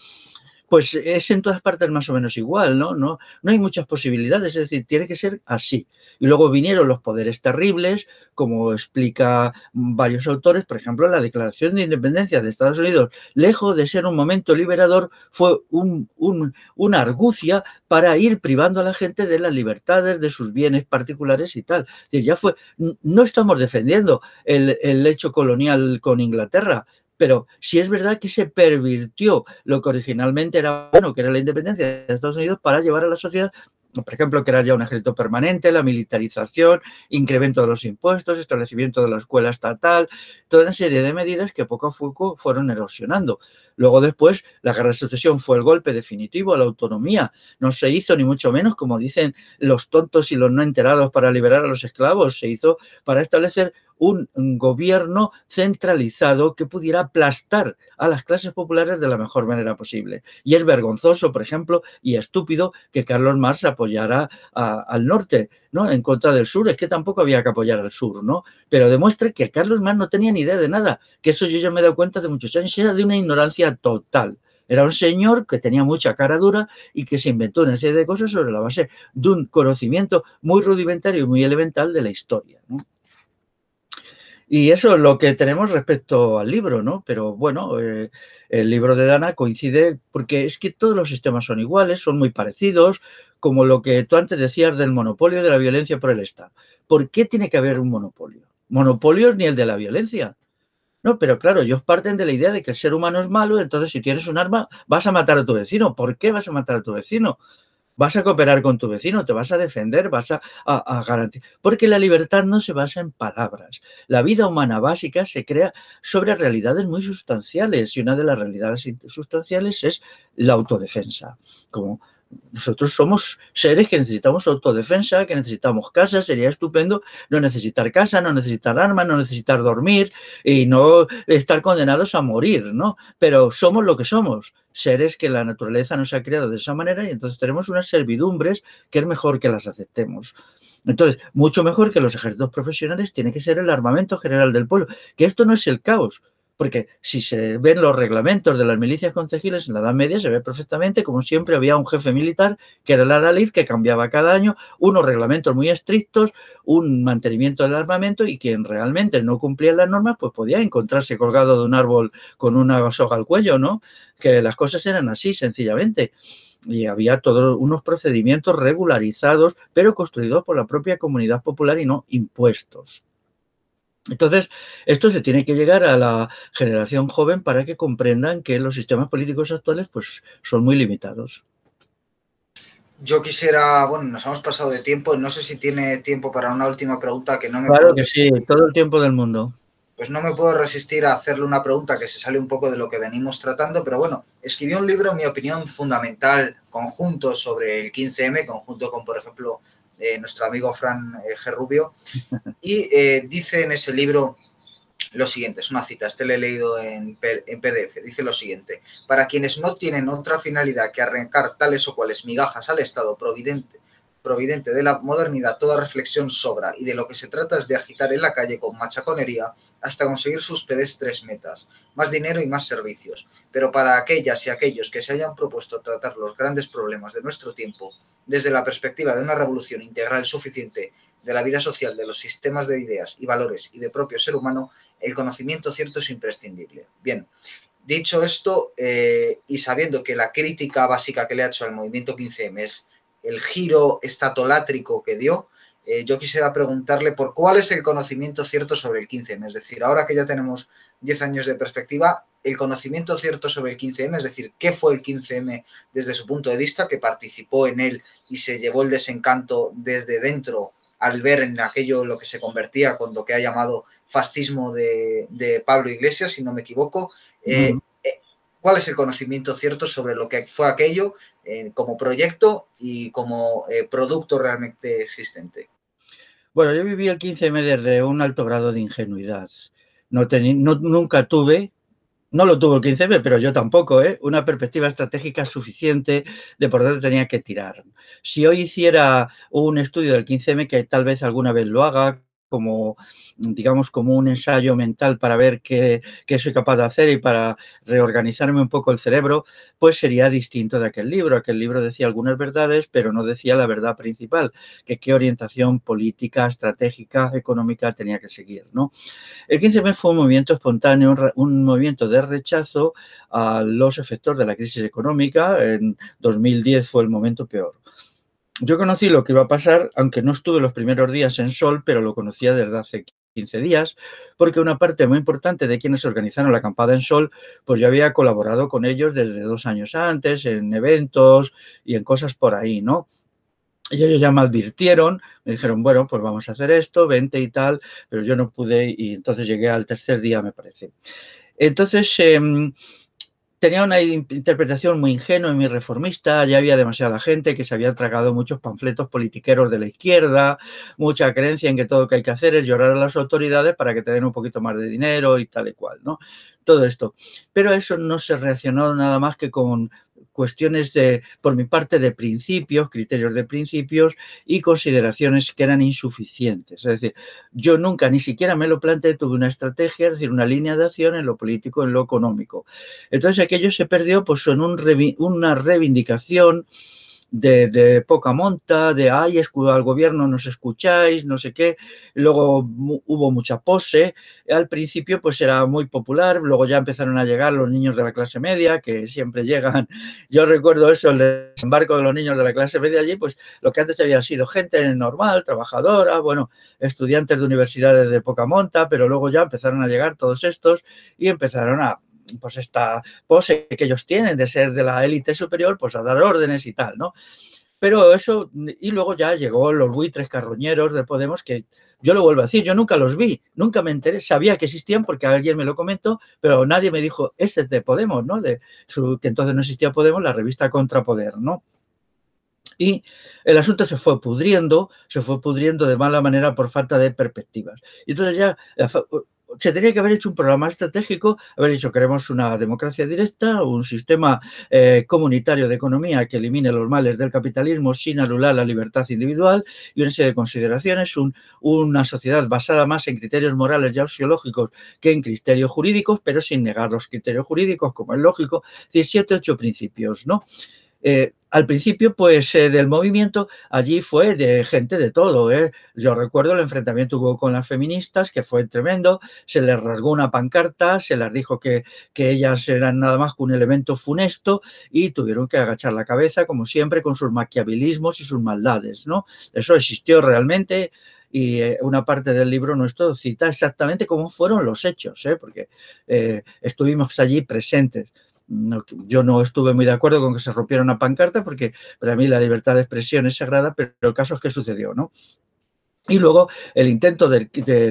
pues es en todas partes más o menos igual, ¿no? No, no hay muchas posibilidades, es decir, tiene que ser así. Y luego vinieron los poderes terribles, como explica varios autores, por ejemplo, la Declaración de Independencia de Estados Unidos, lejos de ser un momento liberador, fue una argucia para ir privando a la gente de las libertades, de sus bienes particulares y tal. ya fue, no estamos defendiendo el hecho colonial con Inglaterra, pero si es verdad que se pervirtió lo que originalmente era bueno, que era la independencia de Estados Unidos, para llevar a la sociedad, por ejemplo, crear ya un ejército permanente, la militarización, incremento de los impuestos, establecimiento de la escuela estatal, toda una serie de medidas que poco a poco fueron erosionando. Luego después, la guerra de sucesión fue el golpe definitivo a la autonomía. No se hizo ni mucho menos, como dicen los tontos y los no enterados, para liberar a los esclavos, se hizo para establecer un gobierno centralizado que pudiera aplastar a las clases populares de la mejor manera posible. Y es vergonzoso, por ejemplo, y estúpido que Carlos Marx apoyara al norte, ¿no? En contra del sur, es que tampoco había que apoyar al sur, ¿no? Pero demuestra que Carlos Marx no tenía ni idea de nada, que eso yo ya me he dado cuenta de muchos años, era de una ignorancia total. Era un señor que tenía mucha cara dura y que se inventó una serie de cosas sobre la base de un conocimiento muy rudimentario y muy elemental de la historia. ¿no? Y eso es lo que tenemos respecto al libro, ¿no? Pero bueno, eh, el libro de Dana coincide porque es que todos los sistemas son iguales, son muy parecidos, como lo que tú antes decías del monopolio de la violencia por el Estado. ¿Por qué tiene que haber un monopolio? Monopolio ni el de la violencia. No, pero claro, ellos parten de la idea de que el ser humano es malo, entonces si tienes un arma vas a matar a tu vecino. ¿Por qué vas a matar a tu vecino? vas a cooperar con tu vecino, te vas a defender, vas a, a, garantizar. Porque la libertad no se basa en palabras. La vida humana básica se crea sobre realidades muy sustanciales y una de las realidades sustanciales es la autodefensa. Como nosotros somos seres que necesitamos autodefensa, que necesitamos casa, sería estupendo no necesitar casa, no necesitar armas, no necesitar dormir y no estar condenados a morir, ¿no? Pero somos lo que somos, seres que la naturaleza nos ha creado de esa manera y entonces tenemos unas servidumbres que es mejor que las aceptemos. Entonces, mucho mejor que los ejércitos profesionales tiene que ser el armamento general del pueblo, que esto no es el caos, porque si se ven los reglamentos de las milicias concejiles en la Edad Media, se ve perfectamente, como siempre, había un jefe militar que era la Dalit, que cambiaba cada año, unos reglamentos muy estrictos, un mantenimiento del armamento y quien realmente no cumplía las normas, pues podía encontrarse colgado de un árbol con una soga al cuello, ¿no? Que las cosas eran así, sencillamente y había todos unos procedimientos regularizados, pero construidos por la propia comunidad popular y no impuestos. Entonces, esto se tiene que llegar a la generación joven para que comprendan que los sistemas políticos actuales pues, son muy limitados. Yo quisiera, bueno, nos hemos pasado de tiempo, no sé si tiene tiempo para una última pregunta que no me... Claro que sí, todo el tiempo del mundo. Pues no me puedo resistir a hacerle una pregunta que se sale un poco de lo que venimos tratando, pero bueno, escribió un libro, mi opinión, fundamental, conjunto sobre el 15M, conjunto con, por ejemplo, eh, nuestro amigo Fran eh, Gerrubio, y eh, dice en ese libro lo siguiente, es una cita, este le he leído en, en PDF, dice lo siguiente, para quienes no tienen otra finalidad que arrancar tales o cuales migajas al Estado providente providente de la modernidad, toda reflexión sobra y de lo que se trata es de agitar en la calle con machaconería hasta conseguir sus pedestres metas, más dinero y más servicios. Pero para aquellas y aquellos que se hayan propuesto tratar los grandes problemas de nuestro tiempo desde la perspectiva de una revolución integral suficiente de la vida social, de los sistemas de ideas y valores y de propio ser humano, el conocimiento cierto es imprescindible. Bien, dicho esto eh, y sabiendo que la crítica básica que le ha hecho al movimiento 15M es el giro estatolátrico que dio, eh, yo quisiera preguntarle por cuál es el conocimiento cierto sobre el 15M. Es decir, ahora que ya tenemos 10 años de perspectiva, el conocimiento cierto sobre el 15M, es decir, qué fue el 15M desde su punto de vista, que participó en él y se llevó el desencanto desde dentro al ver en aquello lo que se convertía con lo que ha llamado fascismo de, Pablo Iglesias, si no me equivoco. Eh, cuál es el conocimiento cierto sobre lo que fue aquello eh, como proyecto y como eh, producto realmente existente. Bueno, yo viví el 15M desde un alto grado de ingenuidad. No, nunca tuve, no lo tuvo el 15M, pero yo tampoco, ¿eh? una perspectiva estratégica suficiente de por dónde tenía que tirar. Si hoy hiciera un estudio del 15M, que tal vez alguna vez lo haga, como, digamos, como un ensayo mental para ver qué, soy capaz de hacer y para reorganizarme un poco el cerebro, pues sería distinto de aquel libro. Aquel libro decía algunas verdades, pero no decía la verdad principal, que qué orientación política, estratégica, económica tenía que seguir. ¿no? El 15 mes fue un movimiento espontáneo, un, un movimiento de rechazo a los efectos de la crisis económica. En 2010 fue el momento peor yo conocí lo que iba a pasar, aunque no estuve los primeros días en Sol, pero lo conocía desde hace 15 días, porque una parte muy importante de quienes organizaron la acampada en Sol, pues yo había colaborado con ellos desde dos años antes, en eventos y en cosas por ahí, ¿no? Y ellos ya me advirtieron, me dijeron, bueno, pues vamos a hacer esto, vente y tal, pero yo no pude y entonces llegué al tercer día, me parece. Entonces, em, tenía una interpretación muy ingenua y muy reformista, ya había demasiada gente que se había tragado muchos panfletos politiqueros de la izquierda, mucha creencia en que todo lo que hay que hacer es llorar a las autoridades para que te den un poquito más de dinero y tal y cual, ¿no? Todo esto. Pero eso no se reaccionó nada más que con cuestiones de, por mi parte de principios, criterios de principios y consideraciones que eran insuficientes. Es decir, yo nunca ni siquiera me lo planteé, tuve una estrategia, es decir, una línea de acción en lo político, en lo económico. Entonces aquello se perdió pues, en una reivindicación de, poca monta, de ay, al gobierno nos escucháis, no sé qué. Luego hubo mucha pose. Al principio, pues era muy popular, luego ya empezaron a llegar los niños de la clase media, que siempre llegan. Yo recuerdo eso, el desembarco de los niños de la clase media allí, pues lo que antes había sido gente normal, trabajadora, bueno, estudiantes de universidades de poca monta, pero luego ya empezaron a llegar todos estos y empezaron a pues esta pose que ellos tienen de ser de la élite superior, pues a dar órdenes y tal, ¿no? Pero eso, y luego ya llegó los buitres carroñeros de Podemos, que yo lo vuelvo a decir, yo nunca los vi, nunca me enteré, sabía que existían porque alguien me lo comentó, pero nadie me dijo, ese es de Podemos, ¿no? De su, que entonces no existía Podemos, la revista Contrapoder, ¿no? Y el asunto se fue pudriendo, se fue pudriendo de mala manera por falta de perspectivas. Y entonces ya eh, se tenía que haber hecho un programa estratégico, haber dicho queremos una democracia directa, un sistema eh, comunitario de economía que elimine los males del capitalismo sin anular la libertad individual y una serie de consideraciones, un, una sociedad basada más en criterios morales y axiológicos que en criterios jurídicos, pero sin negar los criterios jurídicos, como es lógico, 17, ocho principios, ¿no? Eh, al principio, pues, eh, del movimiento, allí fue de gente de todo. ¿eh? Yo recuerdo el enfrentamiento que hubo con las feministas, que fue tremendo. Se les rasgó una pancarta, se les dijo que, ellas eran nada más que un elemento funesto y tuvieron que agachar la cabeza, como siempre, con sus maquiavilismos y sus maldades. ¿no? Eso existió realmente y una parte del libro nuestro cita exactamente cómo fueron los hechos, ¿eh? porque estuvimos allí presentes yo no estuve muy de acuerdo con que se rompiera una pancarta porque para mí la libertad de expresión es sagrada, pero el caso es que sucedió, ¿no? Y luego el intento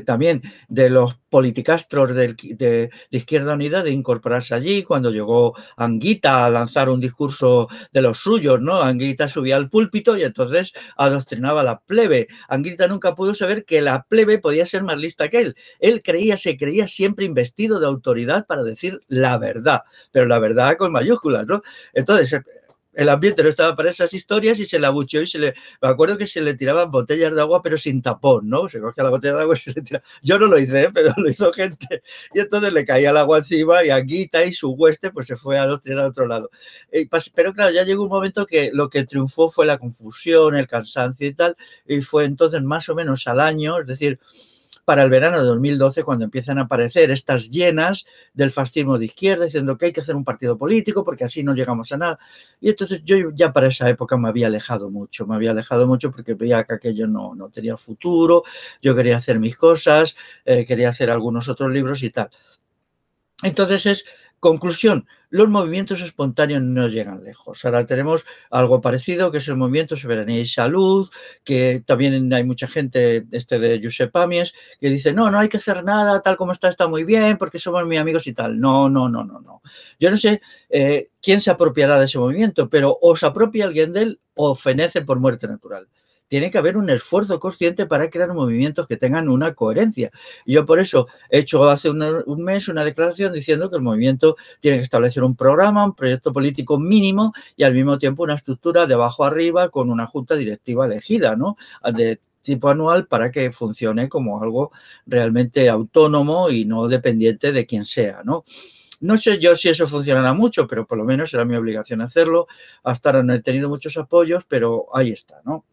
también de los politicastros de, Izquierda Unida de incorporarse allí cuando llegó Anguita a lanzar un discurso de los suyos, ¿no? Anguita subía al púlpito y entonces adoctrinaba a la plebe. Anguita nunca pudo saber que la plebe podía ser más lista que él. Él creía, se creía siempre investido de autoridad para decir la verdad, pero la verdad con mayúsculas, ¿no? Entonces, el ambiente no estaba para esas historias y se la abucheó y se le... Me acuerdo que se le tiraban botellas de agua pero sin tapón, ¿no? Se cogía la botella de agua y se le tiraba... Yo no lo hice, ¿eh? pero lo hizo gente. Y entonces le caía el agua encima y Guita y su hueste pues se fue a tirar a otro lado. Eh, pero claro, ya llegó un momento que lo que triunfó fue la confusión, el cansancio y tal, y fue entonces más o menos al año, es decir, para el verano de 2012 cuando empiezan a aparecer estas llenas del fascismo de izquierda diciendo que hay que hacer un partido político porque así no llegamos a nada. Y entonces yo ya para esa época me había alejado mucho, me había alejado mucho porque veía que aquello no, tenía futuro, yo quería hacer mis cosas, eh, quería hacer algunos otros libros y tal. Entonces es conclusión, los movimientos espontáneos no llegan lejos. Ahora tenemos algo parecido, que es el movimiento Soberanía y Salud, que también hay mucha gente, este de Josep Amies, que dice, no, no hay que hacer nada, tal como está, está muy bien, porque somos mis amigos y tal. No, no, no, no, no. Yo no sé eh, quién se apropiará de ese movimiento, pero o se apropia alguien de él o fenece por muerte natural tiene que haber un esfuerzo consciente para crear movimientos que tengan una coherencia. yo por eso he hecho hace un mes una declaración diciendo que el movimiento tiene que establecer un programa, un proyecto político mínimo y al mismo tiempo una estructura de abajo arriba con una junta directiva elegida, ¿no? De, tipo anual para que funcione como algo realmente autónomo y no dependiente de quien sea, ¿no? No sé yo si eso funcionará mucho, pero por lo menos era mi obligación hacerlo. Hasta ahora no he tenido muchos apoyos, pero ahí está, ¿no?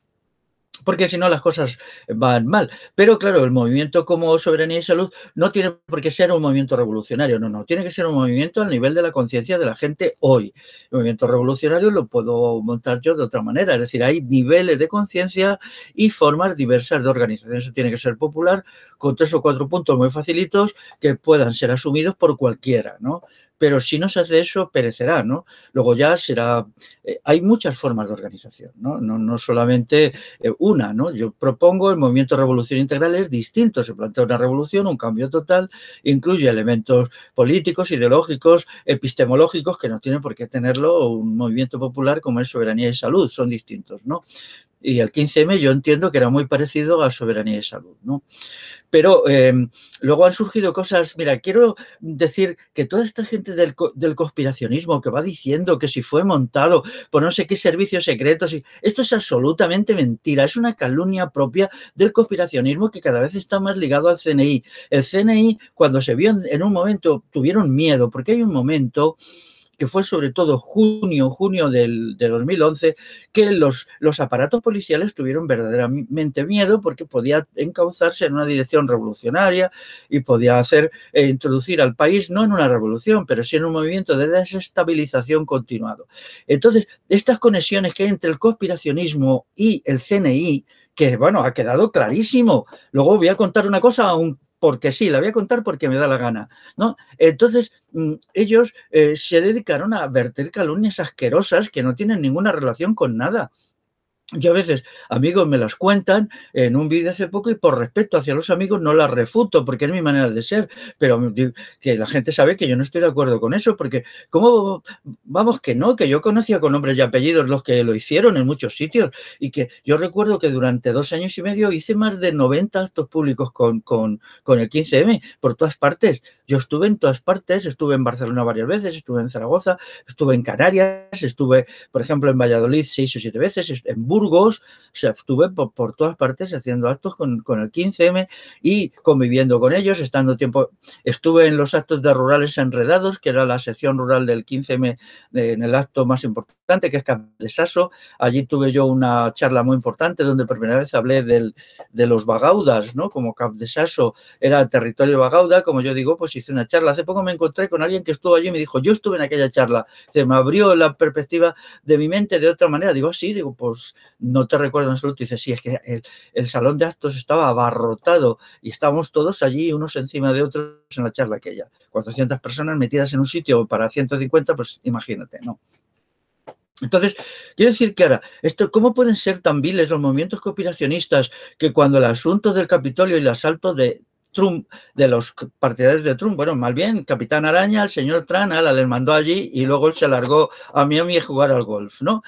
porque si no las cosas van mal. Pero claro, el movimiento como soberanía y salud no tiene por qué ser un movimiento revolucionario, no, no, tiene que ser un movimiento al nivel de la conciencia de la gente hoy. El movimiento revolucionario lo puedo montar yo de otra manera, es decir, hay niveles de conciencia y formas diversas de organización. Eso tiene que ser popular con tres o cuatro puntos muy facilitos que puedan ser asumidos por cualquiera, ¿no? pero si no se hace eso, perecerá, ¿no? Luego ya será... Eh, hay muchas formas de organización, ¿no? No, solamente eh, una, ¿no? Yo propongo el movimiento Revolución Integral es distinto, se plantea una revolución, un cambio total, incluye elementos políticos, ideológicos, epistemológicos, que no tiene por qué tenerlo un movimiento popular como es Soberanía y Salud, son distintos, ¿no? y el 15M yo entiendo que era muy parecido a soberanía y salud, ¿no? Pero em, luego han surgido cosas, mira, quiero decir que toda esta gente del, conspiracionismo que va diciendo que si fue montado por no sé qué servicios secretos, esto es absolutamente mentira, es una calumnia propia del conspiracionismo que cada vez está más ligado al CNI. El CNI, cuando se vio en un momento, tuvieron miedo, porque hay un momento que fue sobre todo junio, junio del, de 2011, que los, los aparatos policiales tuvieron verdaderamente miedo porque podía encauzarse en una dirección revolucionaria y podía hacer eh, introducir al país no en una revolución, pero sí en un movimiento de desestabilización continuado. Entonces, estas conexiones que hay entre el conspiracionismo y el CNI, que bueno, ha quedado clarísimo. Luego voy a contar una cosa, un porque sí, la voy a contar porque me da la gana. ¿no? Entonces, mm, ellos eh, se dedicaron a verter calumnias asquerosas que no tienen ninguna relación con nada yo a veces amigos me las cuentan en un vídeo hace poco y por respeto hacia los amigos no las refuto porque es mi manera de ser, pero que la gente sabe que yo no estoy de acuerdo con eso porque cómo vamos que no, que yo conocía con nombres y apellidos los que lo hicieron en muchos sitios y que yo recuerdo que durante dos años y medio hice más de 90 actos públicos con, con, con el 15M por todas partes yo estuve en todas partes, estuve en Barcelona varias veces, estuve en Zaragoza, estuve en Canarias, estuve, por ejemplo, en Valladolid seis o siete veces, en Burgos, estuve por, todas partes haciendo actos con, el 15M y conviviendo con ellos, estando tiempo. Estuve en los actos de Rurales Enredados, que era la sección rural del 15M en el acto más importante, que es Cap de Saso. Allí tuve yo una charla muy importante donde por primera vez hablé del, de los vagaudas, ¿no? Como Cap de Saso era territorio vagauda, como yo digo, pues hice una charla. Hace poco me encontré con alguien que estuvo allí y me dijo, yo estuve en aquella charla. Se me abrió la perspectiva de mi mente de otra manera. Digo, ah, sí, digo, pues no te recuerdo en absoluto. dice, sí, es que el, salón de actos estaba abarrotado y estábamos todos allí, unos encima de otros, en la charla aquella. 400 personas metidas en un sitio para 150, pues imagínate, ¿no? Entonces, quiero decir que ahora, esto, ¿cómo pueden ser tan viles los movimientos conspiracionistas que cuando el asunto del Capitolio y el asalto de Trump, de los partidarios de Trump. Bueno, más bien, Capitán Araña, el señor la le mandó allí y luego él se largó a Miami a jugar al golf, ¿no?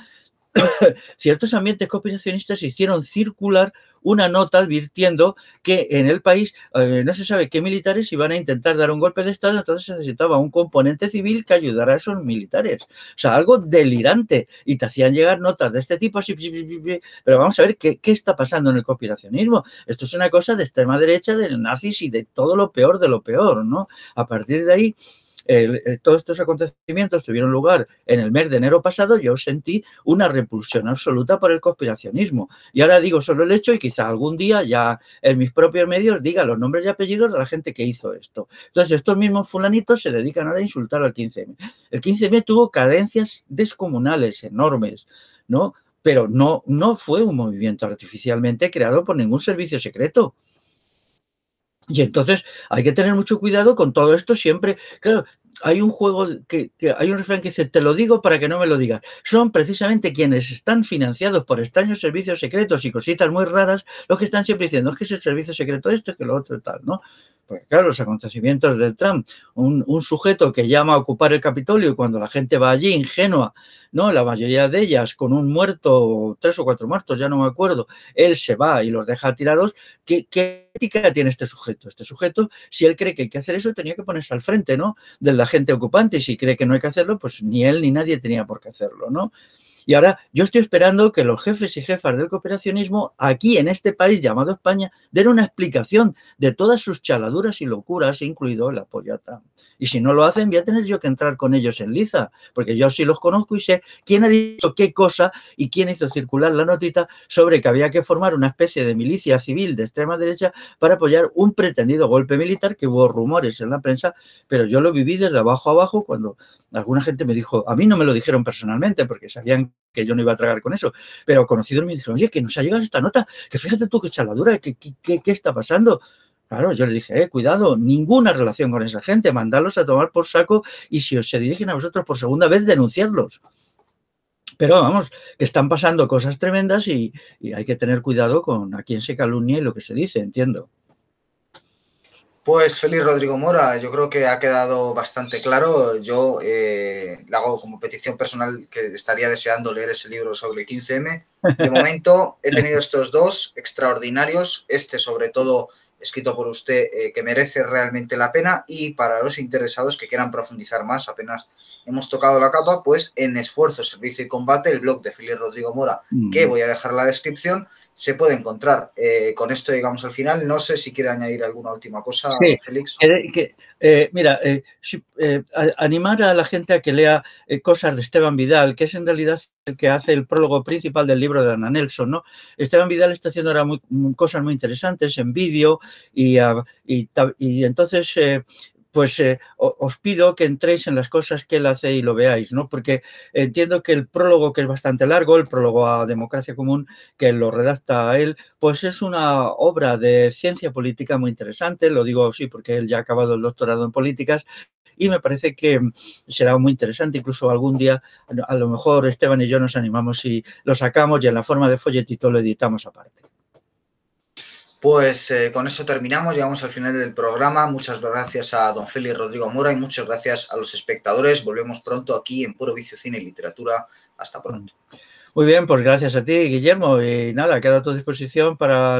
Ciertos ambientes conspiracionistas hicieron circular una nota advirtiendo que en el país eh, no se sabe qué militares iban a intentar dar un golpe de Estado, entonces se necesitaba un componente civil que ayudara a esos militares. O sea, algo delirante. Y te hacían llegar notas de este tipo, así, pero vamos a ver qué, está pasando en el cooperacionismo. Esto es una cosa de extrema derecha, del nazis y de todo lo peor de lo peor, ¿no? A partir de ahí... Eh, todos estos acontecimientos tuvieron lugar en el mes de enero pasado, yo sentí una repulsión absoluta por el conspiracionismo. Y ahora digo solo el hecho y quizá algún día ya en mis propios medios diga los nombres y apellidos de la gente que hizo esto. Entonces, estos mismos fulanitos se dedican ahora a insultar al 15M. El 15M tuvo carencias descomunales, enormes, ¿no? Pero no, no fue un movimiento artificialmente creado por ningún servicio secreto. Y entonces hay que tener mucho cuidado con todo esto siempre. Claro, hay un juego que, hay un refrán que dice, te lo digo para que no me lo digas. Son precisamente quienes están financiados por extraños servicios secretos y cositas muy raras los que están siempre diciendo, es que es el servicio secreto esto, que lo otro tal, ¿no? porque claro, los acontecimientos de Trump, un, sujeto que llama a ocupar el Capitolio y cuando la gente va allí ingenua, ¿no? La mayoría de ellas con un muerto, tres o cuatro muertos, ya no me acuerdo, él se va y los deja tirados, ¿qué, qué ética tiene este sujeto? Este sujeto, si él cree que hay que hacer eso, tenía que ponerse al frente, ¿no? De la gente ocupante y si cree que no hay que hacerlo, pues ni él ni nadie tenía por qué hacerlo, ¿no? Y ahora yo estoy esperando que los jefes y jefas del cooperacionismo aquí en este país llamado España den una explicación de todas sus chaladuras y locuras, incluido el apoyo a Trump. Y si no lo hacen, voy a tener yo que entrar con ellos en liza, porque yo sí los conozco y sé quién ha dicho qué cosa y quién hizo circular la notita sobre que había que formar una especie de milicia civil de extrema derecha para apoyar un pretendido golpe militar, que hubo rumores en la prensa, pero yo lo viví desde abajo a abajo cuando alguna gente me dijo, a mí no me lo dijeron personalmente porque sabían que yo no iba a tragar con eso. Pero conocidos me dijeron, oye, que nos ha llegado esta nota, que fíjate tú qué chaladura, que, qué está pasando. Claro, yo les dije, eh, cuidado, ninguna relación con esa gente, mandarlos a tomar por saco y si os se dirigen a vosotros por segunda vez, denunciarlos. Pero vamos, que están pasando cosas tremendas y, y hay que tener cuidado con a quién se calumnia y lo que se dice, entiendo. Pues feliz Rodrigo Mora, yo creo que ha quedado bastante claro. Yo eh, le hago como petición personal que estaría deseando leer ese libro sobre 15M. De momento he tenido estos dos extraordinarios, este sobre todo escrito por usted eh, que merece realmente la pena y para los interesados que quieran profundizar más, apenas hemos tocado la capa, pues en Esfuerzo, Servicio y Combate, el blog de Feliz Rodrigo Mora, que mm. voy a dejar en la descripción, se puede encontrar. Eh, con esto digamos, al final. No sé si quiere añadir alguna última cosa, Félix. Eh, mira, eh, animar a la gente a que lea cosas de Esteban Vidal, que es en realidad el que hace el prólogo principal del libro de Ana Nelson, ¿no? Esteban Vidal está haciendo ahora cosas muy interesantes en vídeo y, ah, y, entonces pues eh, os pido que entréis en las cosas que él hace y lo veáis, ¿no? Porque entiendo que el prólogo, que es bastante largo, el prólogo a Democracia Común, que lo redacta él, pues es una obra de ciencia política muy interesante, lo digo así porque él ya ha acabado el doctorado en políticas, y me parece que será muy interesante. Incluso algún día, a lo mejor Esteban y yo nos animamos y lo sacamos y en la forma de folletito lo editamos aparte. Pues eh, con eso terminamos, llegamos al final del programa. Muchas gracias a don Félix Rodrigo Mora y muchas gracias a los espectadores. Volvemos pronto aquí en Puro Vicio Cine y Literatura. Hasta pronto. Muy bien, pues gracias a ti, Guillermo. Y nada, queda a tu disposición para...